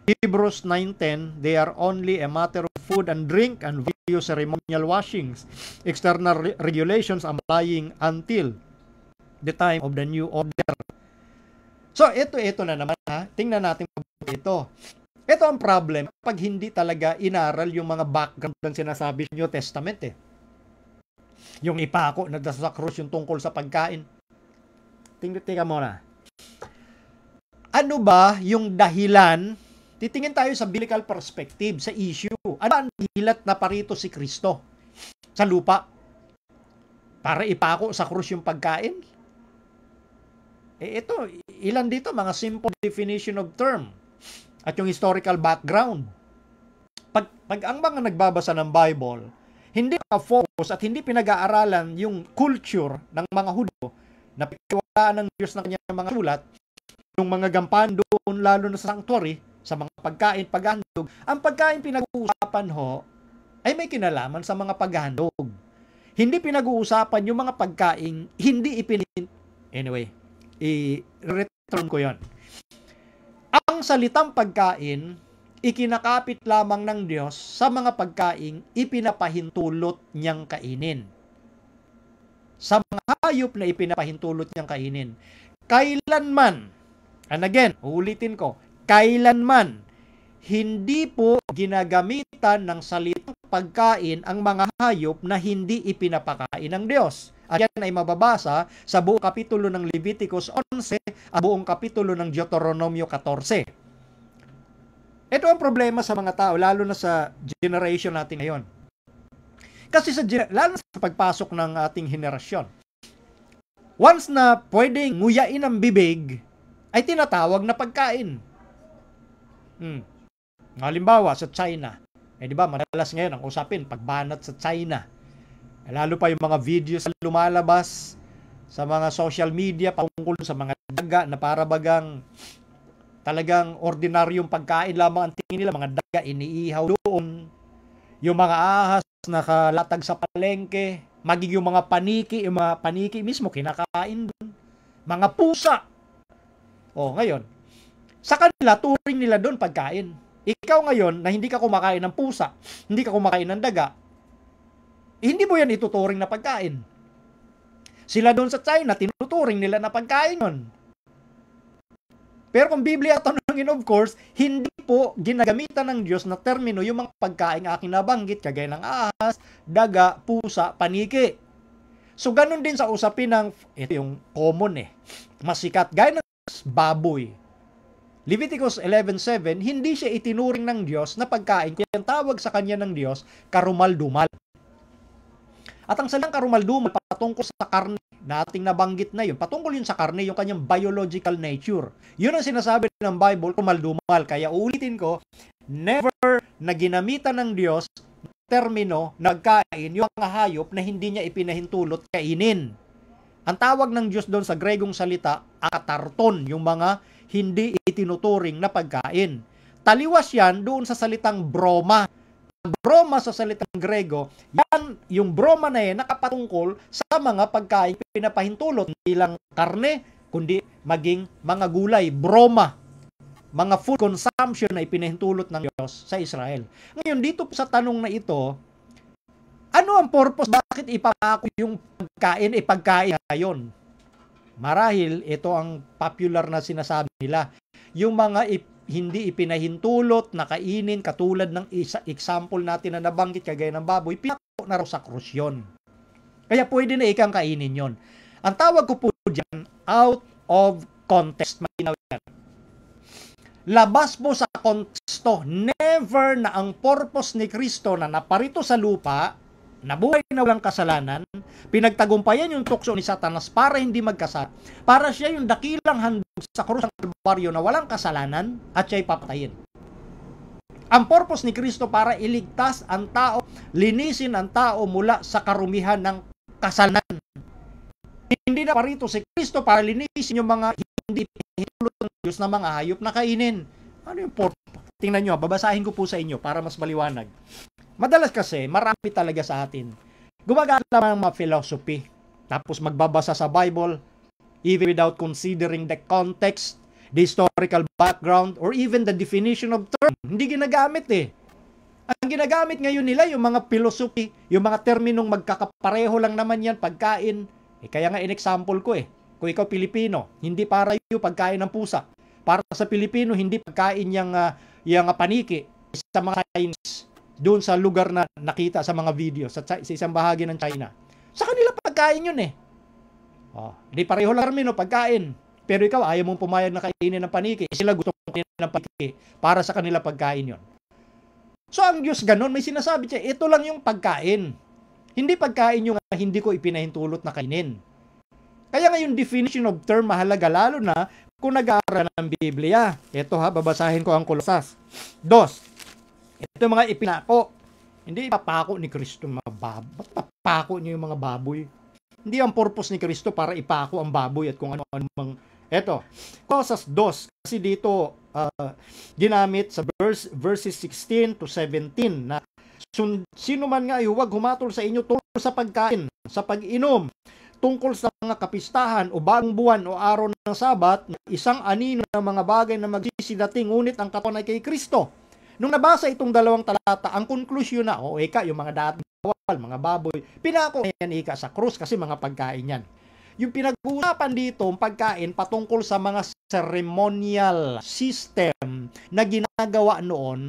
Hebrews 9.10, they are only a matter of food and drink and various ceremonial washings, external re- regulations applying until the time of the new order. So, ito, ito na naman ha. Tingnan natin ito. Ito ang problem pag hindi talaga inaral yung mga background ng sinasabi sa New Testament eh. Yung ipako na sa krus yung tungkol sa pagkain. Tingnan mo na. Ano ba yung dahilan? Titingin tayo sa biblical perspective, sa issue. Ano ang hilat na parito si Kristo sa lupa? Para ipako sa krus yung pagkain? Eh ito, ilan dito mga simple definition of term at yung historical background. Pag, pag ang mga nagbabasa ng Bible, hindi focus at hindi pinag-aaralan yung culture ng mga Hudyo na pinagwalaan ng Diyos ng kanyang mga sulat, yung mga gampan doon, lalo na sa sanctuary, sa mga pagkain, paghandog. Ang pagkain pinag-uusapan ho, ay may kinalaman sa mga paghandog. Hindi pinag-uusapan yung mga pagkain, hindi ipinin... Anyway, i-return ko yon ang salitang pagkain, ikinakapit lamang ng Diyos sa mga pagkain ipinapahintulot niyang kainin. Sa mga hayop na ipinapahintulot niyang kainin. Kailanman, and again, ulitin ko, kailanman, hindi po ginagamitan ng salitang pagkain ang mga hayop na hindi ipinapakain ng Diyos. At yan ay mababasa sa buong kapitulo ng Leviticus 11 at buong kapitulo ng Deuteronomio 14. Ito ang problema sa mga tao, lalo na sa generation natin ngayon. Kasi sa, lalo na sa pagpasok ng ating henerasyon, once na pwedeng nguyain ang bibig, ay tinatawag na pagkain. Hmm. Halimbawa, sa China, eh di ba, madalas ngayon ang usapin, pagbanat sa China Lalo pa yung mga videos na lumalabas sa mga social media patungkol sa mga daga na parabagang talagang ordinaryong pagkain lamang ang tingin nila. Mga daga iniihaw doon. Yung mga ahas nakalatag sa palengke. Maging yung mga paniki, yung mga paniki mismo kinakain doon. Mga pusa. O, ngayon. Sa kanila, turing nila doon pagkain. Ikaw ngayon na hindi ka kumakain ng pusa, hindi ka kumakain ng daga, hindi mo yan ituturing na pagkain. Sila doon sa China, tinuturing nila na pagkain nun. Pero kung Biblia tanongin, of course, hindi po ginagamitan ng Diyos na termino yung mga pagkain aking nabanggit, kagaya ng ahas, daga, pusa, paniki. So, ganun din sa usapin ng, ito yung common eh, masikat, gaya ng baboy. Leviticus 11.7, hindi siya itinuring ng Diyos na pagkain, kaya ang tawag sa kanya ng Diyos, karumal-dumal. At ang salitang karumaldumal patungkol sa karne nating nabanggit na yun, patungkol yun sa karne, yung kanyang biological nature. Yun ang sinasabi ng Bible, kumaldumal. Kaya uulitin ko, never na ginamitan ng Diyos termino nagkain yung mga hayop na hindi niya ipinahintulot kainin. Ang tawag ng Diyos doon sa Gregong salita, akatarton, yung mga hindi itinuturing na pagkain. Taliwas yan doon sa salitang broma broma sa salitang Grego, yan, yung broma na yan nakapatungkol sa mga pagkain pinapahintulot, hindi lang karne, kundi maging mga gulay, broma, mga food consumption na ipinahintulot ng Diyos sa Israel. Ngayon, dito sa tanong na ito, ano ang purpose? Bakit ipapako yung pagkain, ipagkain eh, ngayon? Marahil, ito ang popular na sinasabi nila. Yung mga ip- hindi ipinahintulot na kainin katulad ng isa, example natin na nabanggit kagaya ng baboy, pinako na raw sa krus yun. Kaya pwede na ikang kainin yon. Ang tawag ko po dyan, out of context. Malinaw yan. Labas mo sa konteksto, never na ang purpose ni Kristo na naparito sa lupa nabuhay na walang kasalanan, pinagtagumpayan yung tukso ni Satanas para hindi magkasala, para siya yung dakilang handog sa krus ng Kalbaryo na walang kasalanan at siya'y papatayin. Ang purpose ni Kristo para iligtas ang tao, linisin ang tao mula sa karumihan ng kasalanan. Hindi na parito si Kristo para linisin yung mga hindi hinulot ng Diyos na mga hayop na kainin. Ano yung purpose? Tingnan nyo, babasahin ko po sa inyo para mas maliwanag. Madalas kasi, marami talaga sa atin. Gumagamit naman ang mga philosophy, tapos magbabasa sa Bible, even without considering the context, the historical background, or even the definition of term. Hindi ginagamit eh. Ang ginagamit ngayon nila, yung mga philosophy, yung mga terminong magkakapareho lang naman yan, pagkain. Eh, kaya nga in-example ko eh. Kung ikaw Pilipino, hindi para yung pagkain ng pusa. Para sa Pilipino, hindi pagkain yung, uh, ah, yung paniki. Sa mga Chinese, doon sa lugar na nakita sa mga video sa, sa isang bahagi ng China. Sa kanila pagkain yun eh. Oh, di pareho lang kami no, pagkain. Pero ikaw, ayaw mong pumayag na kainin ng paniki. Sila gusto kainin ng paniki para sa kanila pagkain yon. So ang Diyos ganun, may sinasabi siya, ito lang yung pagkain. Hindi pagkain yung ah, hindi ko ipinahintulot na kainin. Kaya nga definition of term mahalaga lalo na kung nag-aaral ng Biblia. Ito ha, babasahin ko ang Kolosas. Dos, ito mga ipinako. Hindi ipapako ni Kristo mga baboy. papako niyo yung mga baboy? Hindi ang purpose ni Kristo para ipako ang baboy at kung ano-ano mang... Eto, Colossus 2, kasi dito uh, ginamit sa verse, verses 16 to 17 na sino man nga ay huwag humatol sa inyo tungkol sa pagkain, sa pag-inom, tungkol sa mga kapistahan o bagong buwan o araw ng sabat, isang anino ng mga bagay na magsisidating ngunit ang katawan ay kay Kristo Nung nabasa itong dalawang talata, ang conclusion na, o oh, eka, yung mga dating mga baboy, pinako yan eka sa krus kasi mga pagkain yan. Yung pinag-uusapan dito, ang pagkain patungkol sa mga ceremonial system na ginagawa noon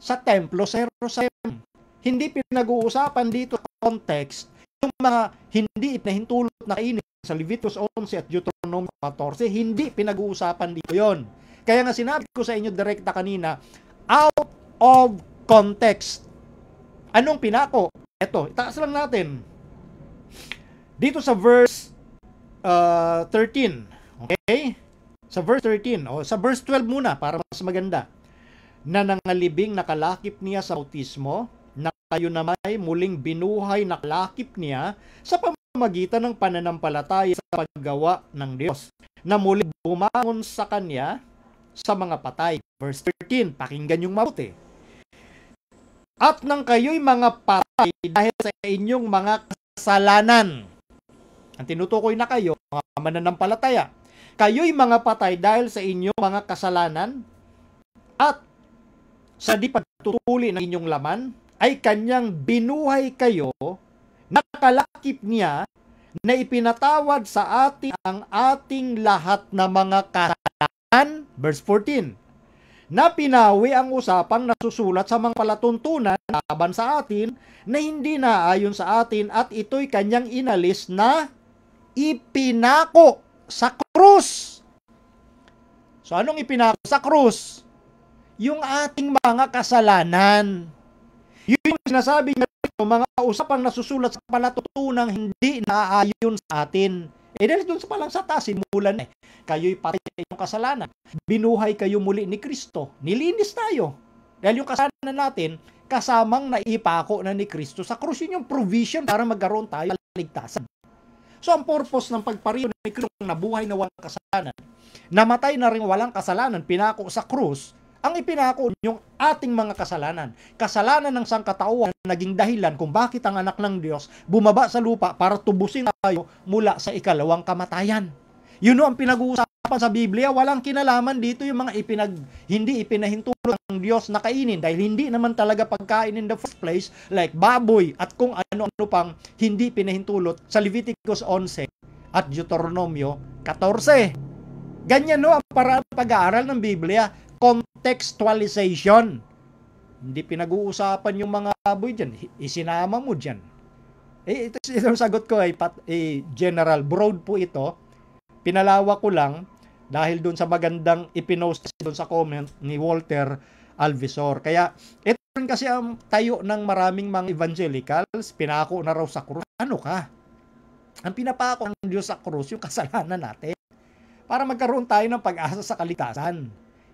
sa templo sa Jerusalem. Hindi pinag-uusapan dito sa context yung mga hindi itinahintulot na kainin sa Leviticus 11 at Deuteronomy 14, hindi pinag-uusapan dito yon. Kaya nga sinabi ko sa inyo direkta kanina, out of context. Anong pinako? Ito, itaas lang natin. Dito sa verse uh, 13, okay? Sa verse 13, o sa verse 12 muna para mas maganda. Na nangalibing nakalakip niya sa autismo, na kayo naman ay muling binuhay nakalakip niya sa pamamagitan ng pananampalataya sa paggawa ng Diyos, na muling bumangon sa Kanya sa mga patay. Verse 13, pakinggan yung mabuti. At nang kayo'y mga patay dahil sa inyong mga kasalanan. Ang tinutukoy na kayo, mga mananampalataya. Kayo'y mga patay dahil sa inyong mga kasalanan at sa di pagtutuli ng inyong laman ay kanyang binuhay kayo na kalakip niya na ipinatawad sa atin ang ating lahat na mga kasalanan verse 14 na pinawi ang usapang nasusulat sa mga palatuntunan laban sa atin na hindi naayon sa atin at ito'y kanyang inalis na ipinako sa krus. So anong ipinako sa krus? Yung ating mga kasalanan. Yung sinasabi niya, mga usapang nasusulat sa palatuntunang hindi naaayon sa atin eh dahil doon pa lang sa taas, simulan eh, na eh. Kayo'y patay sa kasalanan. Binuhay kayo muli ni Kristo. Nilinis tayo. Dahil yung kasalanan natin, kasamang naipako na ni Kristo sa krus. Yun yung provision para magkaroon tayo ng ligtasan. So ang purpose ng pagpariyo ni Kristo na buhay na walang kasalanan, namatay na rin walang kasalanan, pinako sa krus, ang ipinako yung ating mga kasalanan. Kasalanan ng sangkatauhan na naging dahilan kung bakit ang anak ng Diyos bumaba sa lupa para tubusin tayo mula sa ikalawang kamatayan. Yun ang pinag-uusapan sa Biblia. Walang kinalaman dito yung mga ipinag, hindi ipinahintulot ng Diyos na kainin dahil hindi naman talaga pagkain in the first place like baboy at kung ano-ano pang hindi pinahintulot sa Leviticus 11 at Deuteronomio 14. Ganyan no ang paraan pag-aaral ng Biblia contextualization. Hindi pinag-uusapan yung mga baboy dyan. Isinama mo dyan. Eh, ito, itong sagot ko ay pat, eh, general. Broad po ito. Pinalawa ko lang dahil dun sa magandang ipinost dun sa comment ni Walter Alvisor. Kaya ito rin kasi ang tayo ng maraming mga evangelicals. Pinako na raw sa krus. Ano ka? Ang pinapako ng Diyos sa krus, yung kasalanan natin. Para magkaroon tayo ng pag-asa sa kaligtasan.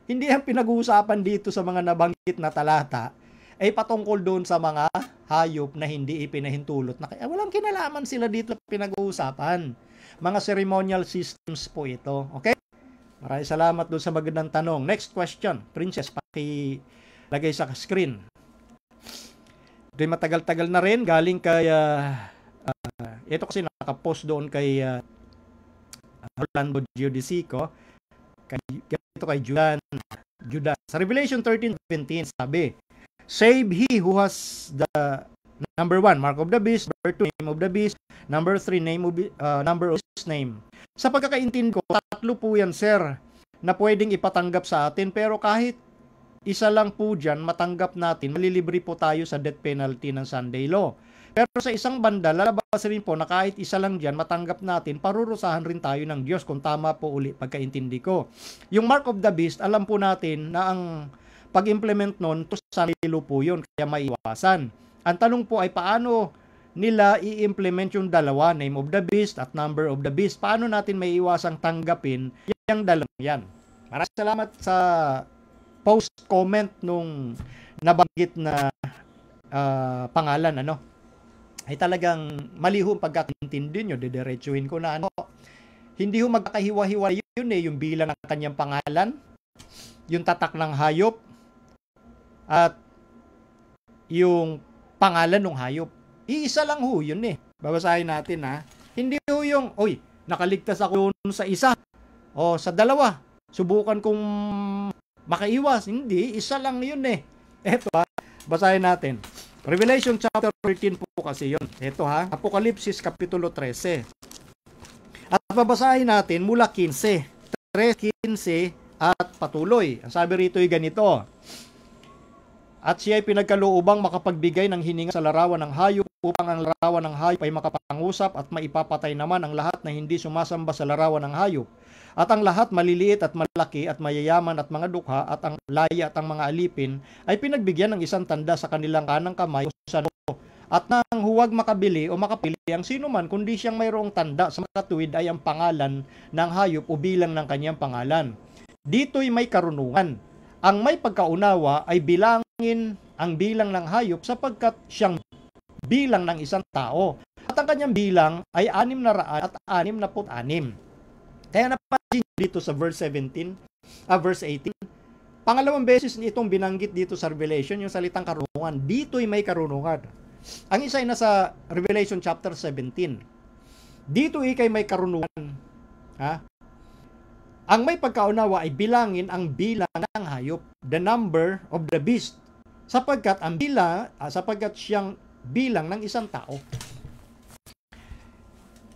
Hindi ang pinag-uusapan dito sa mga nabanggit na talata ay patungkol doon sa mga hayop na hindi ipinahintulot. Na, walang kinalaman sila dito pinag-uusapan. Mga ceremonial systems po ito. Okay? Maraming salamat doon sa magandang tanong. Next question. Princess, paki lagay sa screen. Ito matagal-tagal na rin. Galing kay... Uh, uh, ito kasi nakapost doon kay uh, Rolando Giudicico Kay, ito kay Judas. Judas. Sa Revelation 13:17 sabi, Save he who has the number 1 mark of the beast, number 2 name of the beast, number 3 name of uh, number of his name. Sa pagkakaintindi ko, tatlo po 'yan, sir, na pwedeng ipatanggap sa atin pero kahit isa lang po dyan matanggap natin, malilibre po tayo sa death penalty ng Sunday law. Pero sa isang banda, lalabas rin po na kahit isa lang dyan, matanggap natin, parurusahan rin tayo ng Diyos kung tama po uli pagkaintindi ko. Yung Mark of the Beast, alam po natin na ang pag-implement nun, to sa nilo po yun, kaya maiwasan. Ang tanong po ay paano nila i-implement yung dalawa, name of the beast at number of the beast. Paano natin may iwasang tanggapin yung dalawang yan? Maraming salamat sa post comment nung nabanggit na uh, pangalan ano ay talagang mali ho pagkakaintindi nyo, didiretsuhin ko na ano. Hindi ho magkakahiwa-hiwa yun eh, yung bilang ng kanyang pangalan, yung tatak ng hayop, at yung pangalan ng hayop. Iisa lang ho yun eh. Babasahin natin ha. Hindi ho yung, oy, nakaligtas ako sa isa o sa dalawa. Subukan kong makaiwas. Hindi, isa lang yun eh. Eto ha, basahin natin. Revelation chapter 13 po kasi yon. Ito ha, Apokalipsis kapitulo 13. At babasahin natin mula 15. 3, 15 at patuloy. Ang sabi rito ay ganito. At siya ay pinagkaloobang makapagbigay ng hininga sa larawan ng hayop upang ang larawan ng hayop ay makapangusap at maipapatay naman ang lahat na hindi sumasamba sa larawan ng hayop at ang lahat maliliit at malaki at mayayaman at mga dukha at ang laya at ang mga alipin ay pinagbigyan ng isang tanda sa kanilang kanang kamay o sa noo. At nang huwag makabili o makapili ang sino man kundi siyang mayroong tanda sa makatuwid ay ang pangalan ng hayop o bilang ng kanyang pangalan. Dito'y may karunungan. Ang may pagkaunawa ay bilangin ang bilang ng hayop sapagkat siyang bilang ng isang tao. At ang kanyang bilang ay anim na raan at anim na put anim. Kaya dito sa verse 17, uh, ah, verse 18. Pangalawang beses nitong binanggit dito sa Revelation yung salitang karunungan. Dito'y may karunungan. Ang isa ay nasa Revelation chapter 17. Dito ikay may karunungan. Ha? Ang may pagkaunawa ay bilangin ang bilang ng hayop, the number of the beast, sapagkat ang bilang, ah, sapagkat siyang bilang ng isang tao.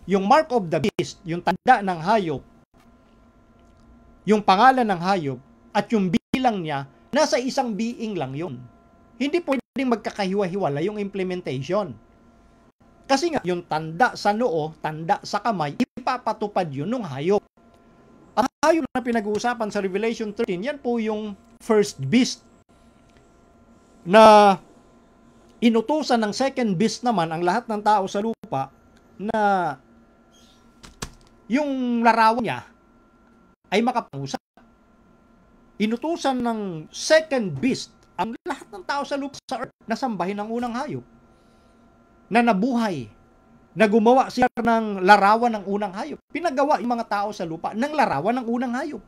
Yung mark of the beast, yung tanda ng hayop, yung pangalan ng hayop at yung bilang niya, nasa isang being lang yun. Hindi pwedeng magkakahiwa-hiwala yung implementation. Kasi nga, yung tanda sa noo, tanda sa kamay, ipapatupad yun ng hayop. Ang hayop na pinag-uusapan sa Revelation 13, yan po yung first beast na inutusan ng second beast naman ang lahat ng tao sa lupa na yung larawan niya ay makapangusap. Inutusan ng second beast ang lahat ng tao sa lupa sa earth na sambahin ang unang hayop na nabuhay na gumawa siya ng larawan ng unang hayop. Pinagawa yung mga tao sa lupa ng larawan ng unang hayop.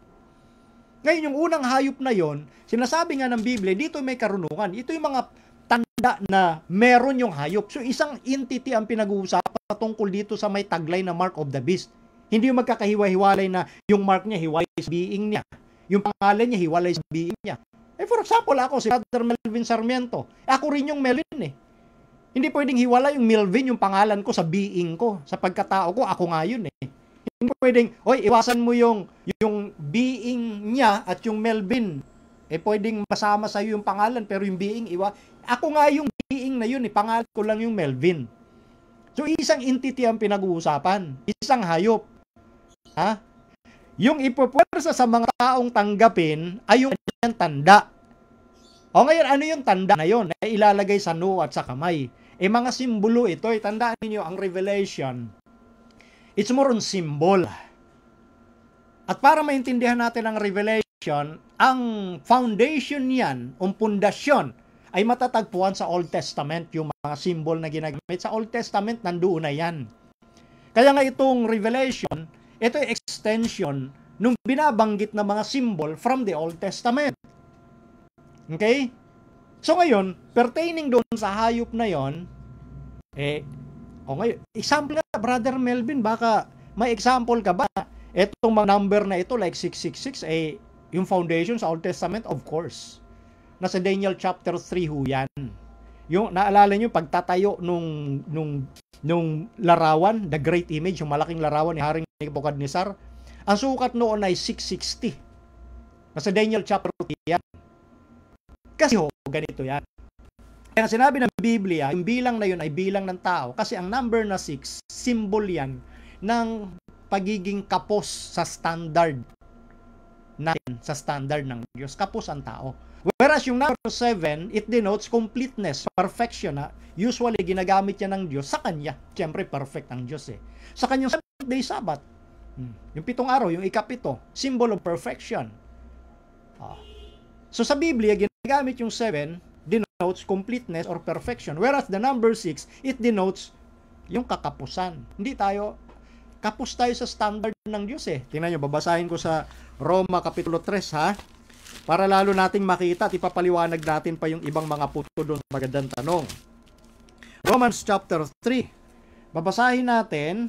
Ngayon, yung unang hayop na yon, sinasabi nga ng Biblia, dito may karunungan. Ito yung mga tanda na meron yung hayop. So, isang entity ang pinag-uusapan tungkol dito sa may taglay na Mark of the Beast. Hindi yung magkakahiwa-hiwalay na yung mark niya hiwalay sa being niya. Yung pangalan niya hiwalay sa being niya. Eh for example, ako si Father Melvin Sarmiento. Ako rin yung Melvin eh. Hindi pwedeng hiwalay yung Melvin, yung pangalan ko sa being ko, sa pagkatao ko, ako nga yun eh. Hindi pwedeng, oy, iwasan mo yung yung being niya at yung Melvin. Eh pwedeng masama sa iyo yung pangalan pero yung being iwa. Ako nga yung being na yun, eh, pangalan ko lang yung Melvin. So isang entity ang pinag-uusapan, isang hayop. Ha? Yung ipupwersa sa mga taong tanggapin ay yung kanyang tanda. O ngayon, ano yung tanda na yon? Ay eh, ilalagay sa noo at sa kamay. E mga simbolo ito, ay eh, tandaan ninyo ang revelation. It's more on symbol. At para maintindihan natin ang revelation, ang foundation niyan, ang pundasyon, ay matatagpuan sa Old Testament, yung mga symbol na ginagamit. Sa Old Testament, nandoon na yan. Kaya nga itong revelation, ito yung extension nung binabanggit na mga symbol from the Old Testament. Okay? So ngayon, pertaining doon sa hayop na yon, eh, o oh ngayon, example na, Brother Melvin, baka may example ka ba? Itong mga number na ito, like 666, eh, yung foundation sa Old Testament, of course. Nasa Daniel chapter 3 ho yan. Yung, naalala nyo, pagtatayo nung, nung nung larawan, the great image, yung malaking larawan ni Haring Nebuchadnezzar, ang sukat noon ay 660. Nasa Daniel chapter 3 yan. Kasi ho, ganito yan. Kaya sinabi ng Biblia, yung bilang na yun ay bilang ng tao. Kasi ang number na 6, symbol yan ng pagiging kapos sa standard natin, sa standard ng Diyos. Kapos ang tao. Whereas yung number 7, it denotes completeness, perfection usually ginagamit niya ng Diyos sa kanya. Siyempre, perfect ang Diyos eh. Sa kanyang seventh day Sabbath, hmm. yung pitong araw, yung ikapito, symbol of perfection. Oh. So sa Biblia, ginagamit yung seven denotes completeness or perfection. Whereas the number six, it denotes yung kakapusan. Hindi tayo, kapos tayo sa standard ng Diyos eh. Tingnan nyo, babasahin ko sa Roma Kapitulo 3 ha. Para lalo nating makita at ipapaliwanag natin pa yung ibang mga puto doon sa magandang tanong. Romans chapter 3. Babasahin natin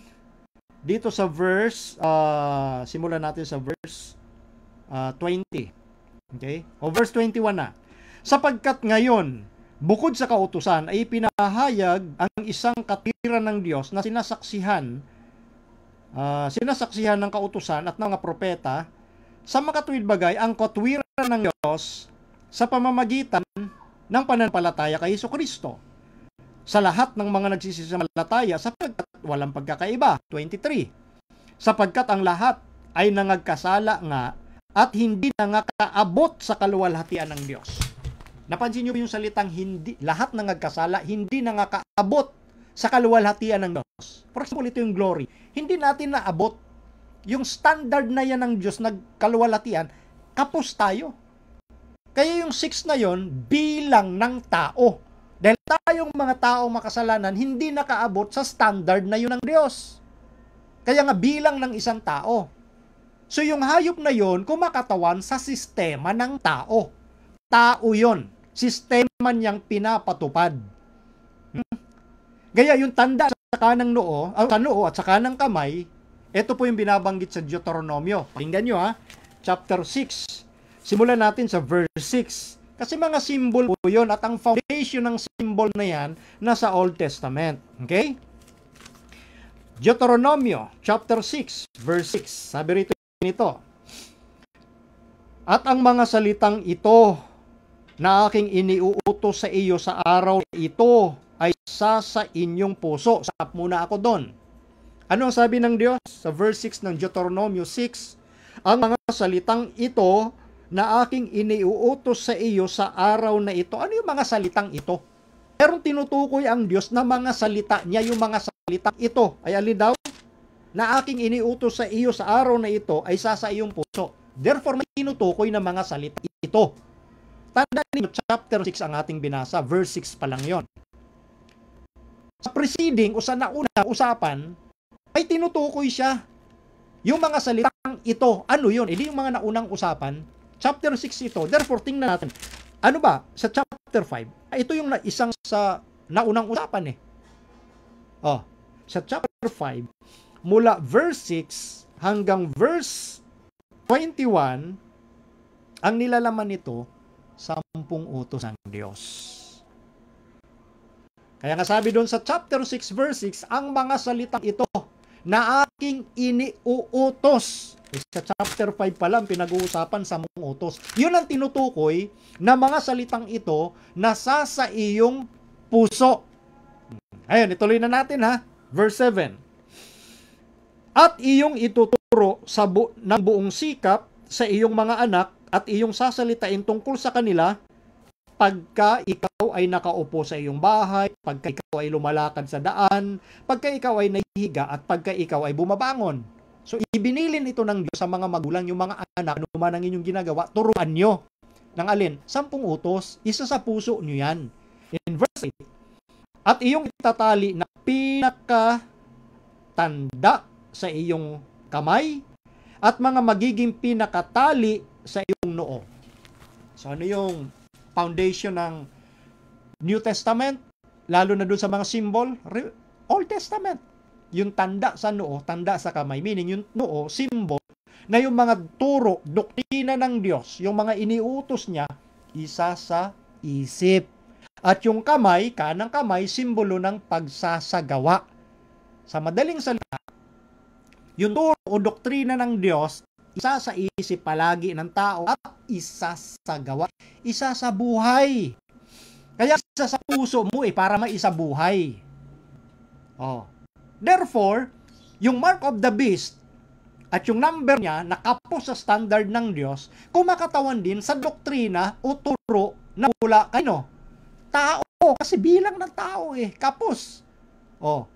dito sa verse, uh, simulan natin sa verse uh, ah, 20. Okay? O verse 21 na. Sapagkat ngayon, bukod sa kautusan, ay pinahayag ang isang katiran ng Diyos na sinasaksihan, uh, sinasaksihan ng kautusan at ng mga propeta sa makatuwid bagay ang katwiran ng Diyos sa pamamagitan ng pananampalataya kay Yesu Kristo sa lahat ng mga nagsisisampalataya sapagkat walang pagkakaiba. 23. Sapagkat ang lahat ay nangagkasala nga at hindi nangakaabot sa kaluwalhatian ng Diyos. Napansin niyo yung salitang hindi, lahat nangagkasala, hindi nangakaabot sa kaluwalhatian ng Diyos. For example, ito yung glory. Hindi natin naabot yung standard na yan ng Diyos, nagkaluwalhatian, kapos tayo. Kaya yung 6 na yon bilang ng tao. Dahil tayong mga taong makasalanan, hindi nakaabot sa standard na yun ng Diyos. Kaya nga bilang ng isang tao. So yung hayop na yon kumakatawan sa sistema ng tao. Tao yon Sistema niyang pinapatupad. Hmm? Gaya yung tanda sa kanang noo, uh, sa noo at sa kanang kamay, ito po yung binabanggit sa Deuteronomio. Pakinggan nyo ha, chapter 6. Simulan natin sa verse 6. Kasi mga symbol po yun at ang foundation ng symbol na yan nasa Old Testament. Okay? Deuteronomio chapter 6 verse 6. Sabi rito nito. At ang mga salitang ito na aking iniuutos sa iyo sa araw ito ay isa sa inyong puso. Sap muna ako doon. Ano ang sabi ng Diyos? Sa verse 6 ng Deuteronomio 6, ang mga salitang ito na aking iniuutos sa iyo sa araw na ito. Ano yung mga salitang ito? Meron tinutukoy ang Diyos na mga salita niya, yung mga salitang ito. Ay alin daw? Na aking iniuutos sa iyo sa araw na ito ay sa sa iyong puso. Therefore, may tinutukoy na mga salita ito. Tandaan ninyo, chapter 6 ang ating binasa, verse 6 pa lang yon. Sa preceding o sa nauna usapan, ay tinutukoy siya yung mga salitang ito. Ano yun? Hindi yung mga naunang usapan, Chapter 6 ito. Therefore, tingnan natin. Ano ba? Sa chapter 5, ah, ito yung isang sa naunang usapan eh. Oh, sa chapter 5, mula verse 6 hanggang verse 21, ang nilalaman nito, sampung utos ng Diyos. Kaya nga sabi doon sa chapter 6 verse 6, ang mga salitang ito na aking iniuutos sa chapter 5 pa lang, pinag-uusapan sa mga utos. Yun ang tinutukoy na mga salitang ito nasa sa iyong puso. Ayun, ituloy na natin ha. Verse 7. At iyong ituturo sa bu- ng buong sikap sa iyong mga anak at iyong sasalitain tungkol sa kanila pagka ikaw ay nakaupo sa iyong bahay, pagka ikaw ay lumalakad sa daan, pagka ikaw ay nahihiga at pagka ikaw ay bumabangon. So, ibinilin ito ng Diyos sa mga magulang, yung mga anak, ano man ang inyong ginagawa, turuan nyo ng alin? Sampung utos, isa sa puso nyo yan. In verse 8, at iyong itatali na pinaka tanda sa iyong kamay at mga magiging pinakatali sa iyong noo. So ano yung foundation ng New Testament? Lalo na dun sa mga symbol, Old Testament yung tanda sa noo, tanda sa kamay, meaning yung noo, symbol, na yung mga turo, doktrina ng Diyos, yung mga iniutos niya, isa sa isip. At yung kamay, kanang kamay, simbolo ng pagsasagawa. Sa madaling salita, yung turo o doktrina ng Diyos, isa sa isip palagi ng tao at isa sa gawa, isa sa buhay. Kaya isa sa puso mo eh, para buhay. Oh. Therefore, yung mark of the beast at yung number niya nakapos sa standard ng Diyos, kumakatawan din sa doktrina o turo na mula kayo. Tao. Kasi bilang ng tao eh, kapos. Oh.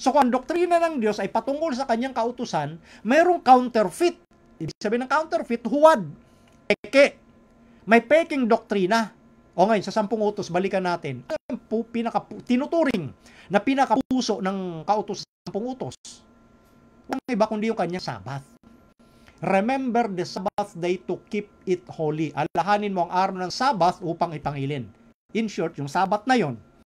So kung ang doktrina ng Diyos ay patungkol sa kanyang kautusan, mayroong counterfeit. Ibig sabihin ng counterfeit, huwad. Peke. May peking doktrina. O ngayon, sa sampung utos, balikan natin. Ang pinaka, tinuturing na pinakapuso ng kautos sa sampung utos. Ang iba kundi yung kanya Sabbath. Remember the Sabbath day to keep it holy. Alahanin mo ang araw ng Sabbath upang ipangilin. In short, yung Sabbath na yon,